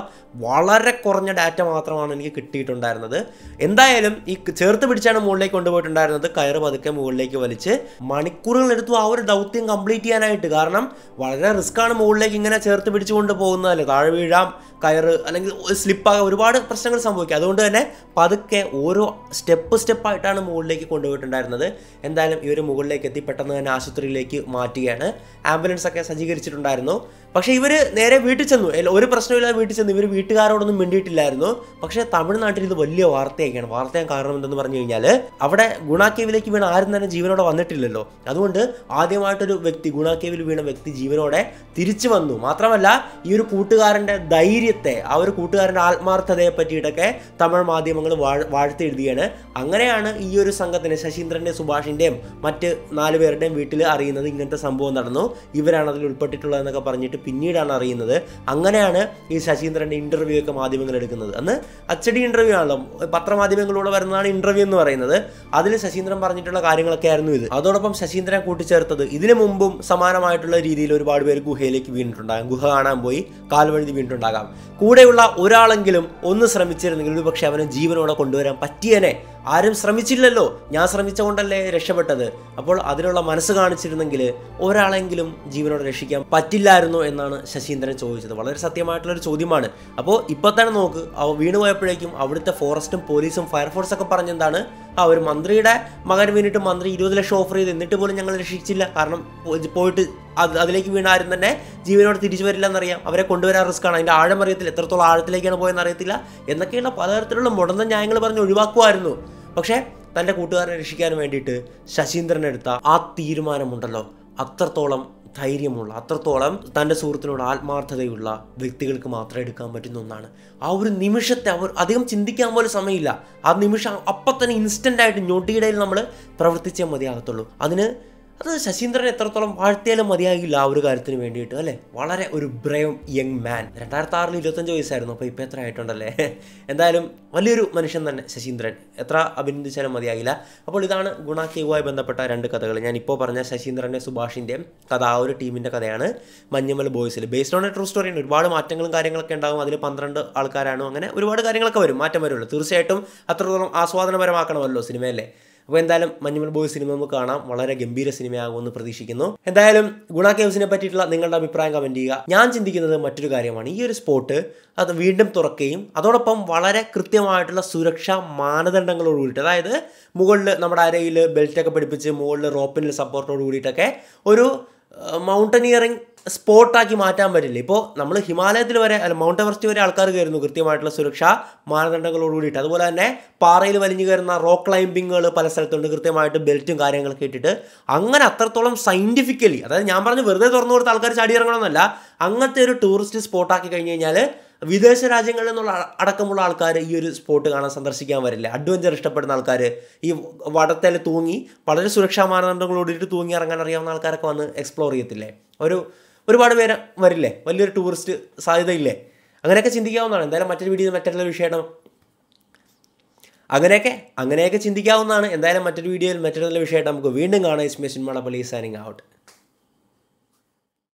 വളരെ കുറഞ്ഞ ഡാറ്റ മാത്രമാണ് എനിക്ക് കിട്ടിയിട്ടുണ്ടായിരുന്നത് എന്തായാലും ഈ ചേർത്ത് പിടിച്ചാണ് മുകളിലേക്ക് കൊണ്ടുപോയിട്ടുണ്ടായിരുന്നത് കയറ് പതുക്കെ മുകളിലേക്ക് വലിച്ച് മണിക്കൂറുകളെടുത്തു ആ ഒരു ദൗത്യം കംപ്ലീറ്റ് ചെയ്യാനായിട്ട് കാരണം വളരെ റിസ്ക്കാണ് മുകളിലേക്ക് ഇങ്ങനെ ചേർത്ത് പിടിച്ചു കൊണ്ടുപോകുന്നതല്ലേ താഴെ വീഴാം കയറ് അല്ലെങ്കിൽ സ്ലിപ്പാകാം ഒരുപാട് പ്രശ്നങ്ങൾ സംഭവിക്കും അതുകൊണ്ട് തന്നെ പതുക്കെ ഓരോ സ്റ്റെപ്പ് സ്റ്റെപ്പായിട്ടാണ് മുകളിലേക്ക് കൊണ്ടുപോയിട്ടുണ്ടായിരുന്നത് എന്തായാലും ഇവർ മുകളിലേക്ക് എത്തി പെട്ടെന്ന് തന്നെ ആശുപത്രിയിലേക്ക് മാറ്റുകയാണ് ആംബുലൻസ് ഒക്കെ സജ്ജീകരിച്ചിട്ടുണ്ടായിരുന്നു പക്ഷേ ഇവർ നേരെ വീട്ടിൽ ചെന്നു ഒരു പ്രശ്നമില്ലാതെ വീട്ടിൽ ചെന്നു ഇവർ വീട്ടുകാരോടൊന്നും മിണ്ടിയിട്ടില്ലായിരുന്നു പക്ഷേ തമിഴ്നാട്ടിൽ ഇത് വലിയ വാർത്തയൊക്കെയാണ് വാർത്തയാൻ കാരണം എന്തെന്ന് പറഞ്ഞു കഴിഞ്ഞാൽ അവിടെ ഗുണാക്കേവിലേക്ക് വീണ ആരും തന്നെ ജീവനോടെ വന്നിട്ടില്ലല്ലോ അതുകൊണ്ട് ആദ്യമായിട്ടൊരു വ്യക്തി ഗുണാക്കേവിൽ വീണ വ്യക്തി ജീവനോടെ തിരിച്ചു വന്നു മാത്രമല്ല ഈ ഒരു കൂട്ടുകാരൻ്റെ ധൈര്യം വിജയത്തെ ആ ഒരു കൂട്ടുകാരൻ്റെ ആത്മാർത്ഥതയെ പറ്റിയിട്ടൊക്കെ തമിഴ് മാധ്യമങ്ങൾ വാഴ്ത്തെഴുതിയാണ് അങ്ങനെയാണ് ഈ ഒരു സംഘത്തിന് ശശീന്ദ്രൻ്റെ സുഭാഷിൻ്റെയും മറ്റ് നാല് പേരുടെയും വീട്ടിൽ അറിയുന്നത് ഇങ്ങനത്തെ സംഭവം നടന്നു ഇവരാണ് അതിൽ ഉൾപ്പെട്ടിട്ടുള്ളതെന്നൊക്കെ പറഞ്ഞിട്ട് പിന്നീടാണ് അറിയുന്നത് അങ്ങനെയാണ് ഈ ശശീന്ദ്രൻ്റെ ഇൻ്റർവ്യൂ ഒക്കെ മാധ്യമങ്ങൾ എടുക്കുന്നത് അന്ന് അച്ചടി ഇൻ്റർവ്യൂ ആണല്ലോ പത്രമാധ്യമങ്ങളിലൂടെ വരുന്നതാണ് ഇൻ്റർവ്യൂ എന്ന് പറയുന്നത് അതിൽ ശശീന്ദ്രൻ പറഞ്ഞിട്ടുള്ള കാര്യങ്ങളൊക്കെ ആയിരുന്നു ഇത് അതോടൊപ്പം ശശീന്ദ്രൻ കൂട്ടിച്ചേർത്തത് ഇതിനു മുമ്പും സമാനമായിട്ടുള്ള രീതിയിൽ ഒരുപാട് പേര് ഗുഹയിലേക്ക് വീണിട്ടുണ്ടാകും ഗുഹ കാണാൻ പോയി കാൽവഴുതി വീണിട്ടുണ്ടാകാം കൂടെയുള്ള ഒരാളെങ്കിലും ഒന്ന് ശ്രമിച്ചിരുന്നെങ്കിൽ ഒരുപക്ഷെ പക്ഷേ അവനെ ജീവനോടെ കൊണ്ടുവരാൻ പറ്റിയനെ ആരും ശ്രമിച്ചില്ലല്ലോ ഞാൻ ശ്രമിച്ചുകൊണ്ടല്ലേ രക്ഷപ്പെട്ടത് അപ്പോൾ അതിനുള്ള മനസ്സ് കാണിച്ചിരുന്നെങ്കിൽ ഒരാളെങ്കിലും ജീവനോട് രക്ഷിക്കാൻ പറ്റില്ലായിരുന്നു എന്നാണ് ശശീന്ദ്രൻ ചോദിച്ചത് വളരെ സത്യമായിട്ടുള്ളൊരു ചോദ്യമാണ് അപ്പോൾ ഇപ്പോൾ തന്നെ നോക്ക് അവ വീണു പോയപ്പോഴേക്കും അവിടുത്തെ ഫോറസ്റ്റും പോലീസും ഫയർഫോഴ്സ് ഒക്കെ പറഞ്ഞെന്താണ് ആ ഒരു മന്ത്രിയുടെ മകൻ വീണിട്ട് മന്ത്രി ഇരുപത് ലക്ഷം ഓഫർ ചെയ്ത് എന്നിട്ട് പോലും ഞങ്ങൾ രക്ഷിച്ചില്ല കാരണം പോയിട്ട് അത് അതിലേക്ക് വീണ ആരും തന്നെ ജീവനോട് തിരിച്ചു വരില്ല എന്നറിയാം അവരെ കൊണ്ടുവരാൻ റിസ്ക്കാണ് അതിൻ്റെ ആഴം അറിയത്തില്ല എത്രത്തോളം ആഴത്തിലേക്കാണ് പോയെന്ന് അറിയത്തില്ല എന്നൊക്കെയുള്ള പലതരത്തിലുള്ള മുടന്ത ന്യായങ്ങൾ പറഞ്ഞ് ഒഴിവാക്കുമായിരുന്നു പക്ഷേ തൻ്റെ കൂട്ടുകാരനെ രക്ഷിക്കാൻ വേണ്ടിയിട്ട് ശശീന്ദ്രൻ എടുത്ത ആ തീരുമാനമുണ്ടല്ലോ അത്രത്തോളം ധൈര്യമുള്ള അത്രത്തോളം തൻ്റെ സുഹൃത്തിനോട് ആത്മാർത്ഥതയുള്ള വ്യക്തികൾക്ക് മാത്രമേ എടുക്കാൻ പറ്റുന്ന ഒന്നാണ് ആ ഒരു നിമിഷത്തെ അവർ അധികം ചിന്തിക്കാൻ പോലും സമയമില്ല ആ നിമിഷം അപ്പം തന്നെ ഇൻസ്റ്റൻ്റായിട്ട് ആയിട്ട് ഞൊടിയിടയിൽ നമ്മൾ പ്രവർത്തിച്ചേ മതിയാകത്തുള്ളൂ അതിന് അത് ശശീന്ദ്രൻ എത്രത്തോളം വാഴ്ത്തിയാലും മതിയാകില്ല ആ ഒരു കാര്യത്തിന് വേണ്ടിയിട്ട് അല്ലേ വളരെ ഒരു ബ്രേം യങ് മാൻ രണ്ടായിരത്തി ആറിൽ ഇരുപത്തഞ്ച് വയസ്സായിരുന്നു അപ്പോൾ ഇപ്പൊ എത്ര ആയിട്ടുണ്ടല്ലേ എന്തായാലും വലിയൊരു മനുഷ്യൻ തന്നെ ശശീന്ദ്രൻ എത്ര അഭിനന്ദിച്ചാലും മതിയാകില്ല അപ്പോൾ ഇതാണ് ഗുണാ കേവുമായി ബന്ധപ്പെട്ട രണ്ട് കഥകൾ ഞാൻ ഇപ്പോൾ പറഞ്ഞ ശശീന്ദ്രന്റെ സുഭാഷിന്റെ കഥ ആ ഒരു ടീമിൻ്റെ കഥയാണ് മഞ്ഞമ്മൽ ബോയ്സിൽ ബേസ്ഡ് ഓൺ എ ട്രൂ സ്റ്റോറിയാണ് ഒരുപാട് മാറ്റങ്ങളും കാര്യങ്ങളൊക്കെ ഉണ്ടാകും അതിൽ പന്ത്രണ്ട് ആൾക്കാരാണ് അങ്ങനെ ഒരുപാട് കാര്യങ്ങളൊക്കെ വരും മാറ്റം വരുമല്ലോ തീർച്ചയായിട്ടും അത്രത്തോളം ആസ്വാദനപരമാക്കണമല്ലോ സിനിമയല്ലേ അപ്പോൾ എന്തായാലും മഞ്ഞുമൽ ബോയ്സ് സിനിമ നമുക്ക് കാണാം വളരെ ഗംഭീര സിനിമയാകുമെന്ന് പ്രതീക്ഷിക്കുന്നു എന്തായാലും ഗുണ കേവ്സിനെ പറ്റിയിട്ടുള്ള നിങ്ങളുടെ അഭിപ്രായം കമൻറ്റ് ചെയ്യുക ഞാൻ ചിന്തിക്കുന്നത് മറ്റൊരു കാര്യമാണ് ഈ ഒരു സ്പോട്ട് അത് വീണ്ടും തുറക്കുകയും അതോടൊപ്പം വളരെ കൃത്യമായിട്ടുള്ള സുരക്ഷാ മാനദണ്ഡങ്ങളോട് കൂടിയിട്ട് അതായത് മുകളിൽ നമ്മുടെ അരയിൽ ബെൽറ്റൊക്കെ പിടിപ്പിച്ച് മുകളിൽ റോപ്പിൻ്റെ സപ്പോർട്ടോട് കൂടിയിട്ടൊക്കെ ഒരു മൗണ്ടനിയറിംഗ് സ്പോട്ടാക്കി മാറ്റാൻ പറ്റില്ല ഇപ്പോൾ നമ്മൾ ഹിമാലയത്തിൽ വരെ അല്ല മൗണ്ട് എവറസ്റ്റ് വരെ ആൾക്കാർ കയറുന്നു കൃത്യമായിട്ടുള്ള സുരക്ഷാ മാനദണ്ഡങ്ങളോട് കൂടിയിട്ട് അതുപോലെ തന്നെ പാറയിൽ വലിഞ്ഞു കയറുന്ന റോക്ക് ക്ലൈമ്പിങ്ങുകൾ പല സ്ഥലത്തുണ്ട് കൃത്യമായിട്ട് ബെൽറ്റും കാര്യങ്ങളൊക്കെ ഇട്ടിട്ട് അങ്ങനെ അത്രത്തോളം സയൻറ്റിഫിക്കലി അതായത് ഞാൻ പറഞ്ഞു വെറുതെ തുറന്നു കൊടുത്ത ആൾക്കാർ ചാടി ഇറങ്ങണമെന്നല്ല അങ്ങനത്തെ ഒരു ടൂറിസ്റ്റ് സ്പോട്ടാക്കി കഴിഞ്ഞ് കഴിഞ്ഞാൽ വിദേശ രാജ്യങ്ങളിൽ നിന്നുള്ള അടക്കമുള്ള ആൾക്കാർ ഈ ഒരു സ്പോട്ട് കാണാൻ സന്ദർശിക്കാൻ വരില്ല അഡ്വഞ്ചർ ഇഷ്ടപ്പെടുന്ന ആൾക്കാർ ഈ വടത്തിൽ തൂങ്ങി വളരെ സുരക്ഷാ മാനദണ്ഡങ്ങളോടിയിട്ട് തൂങ്ങി ഇറങ്ങാൻ അറിയാവുന്ന ആൾക്കാരൊക്കെ വന്ന് എക്സ്പ്ലോർ ചെയ്യത്തില്ലേ ഒരു ഒരുപാട് പേര് വരില്ലേ വലിയൊരു ടൂറിസ്റ്റ് സാധ്യതയില്ലേ അങ്ങനെയൊക്കെ ചിന്തിക്കാവുന്നതാണ് എന്തായാലും മറ്റൊരു വീഡിയോ മറ്റൊരു വിഷയമാണ് അങ്ങനെയൊക്കെ അങ്ങനെയൊക്കെ ചിന്തിക്കാവുന്നതാണ് എന്തായാലും മറ്റൊരു വീഡിയോയിൽ മറ്റൊരു നല്ല വിഷയമായിട്ട് നമുക്ക് വീണ്ടും കാണാം ഇസ്മേ സിനിമയുടെ പള്ളി സൈനിങ് ഔട്ട്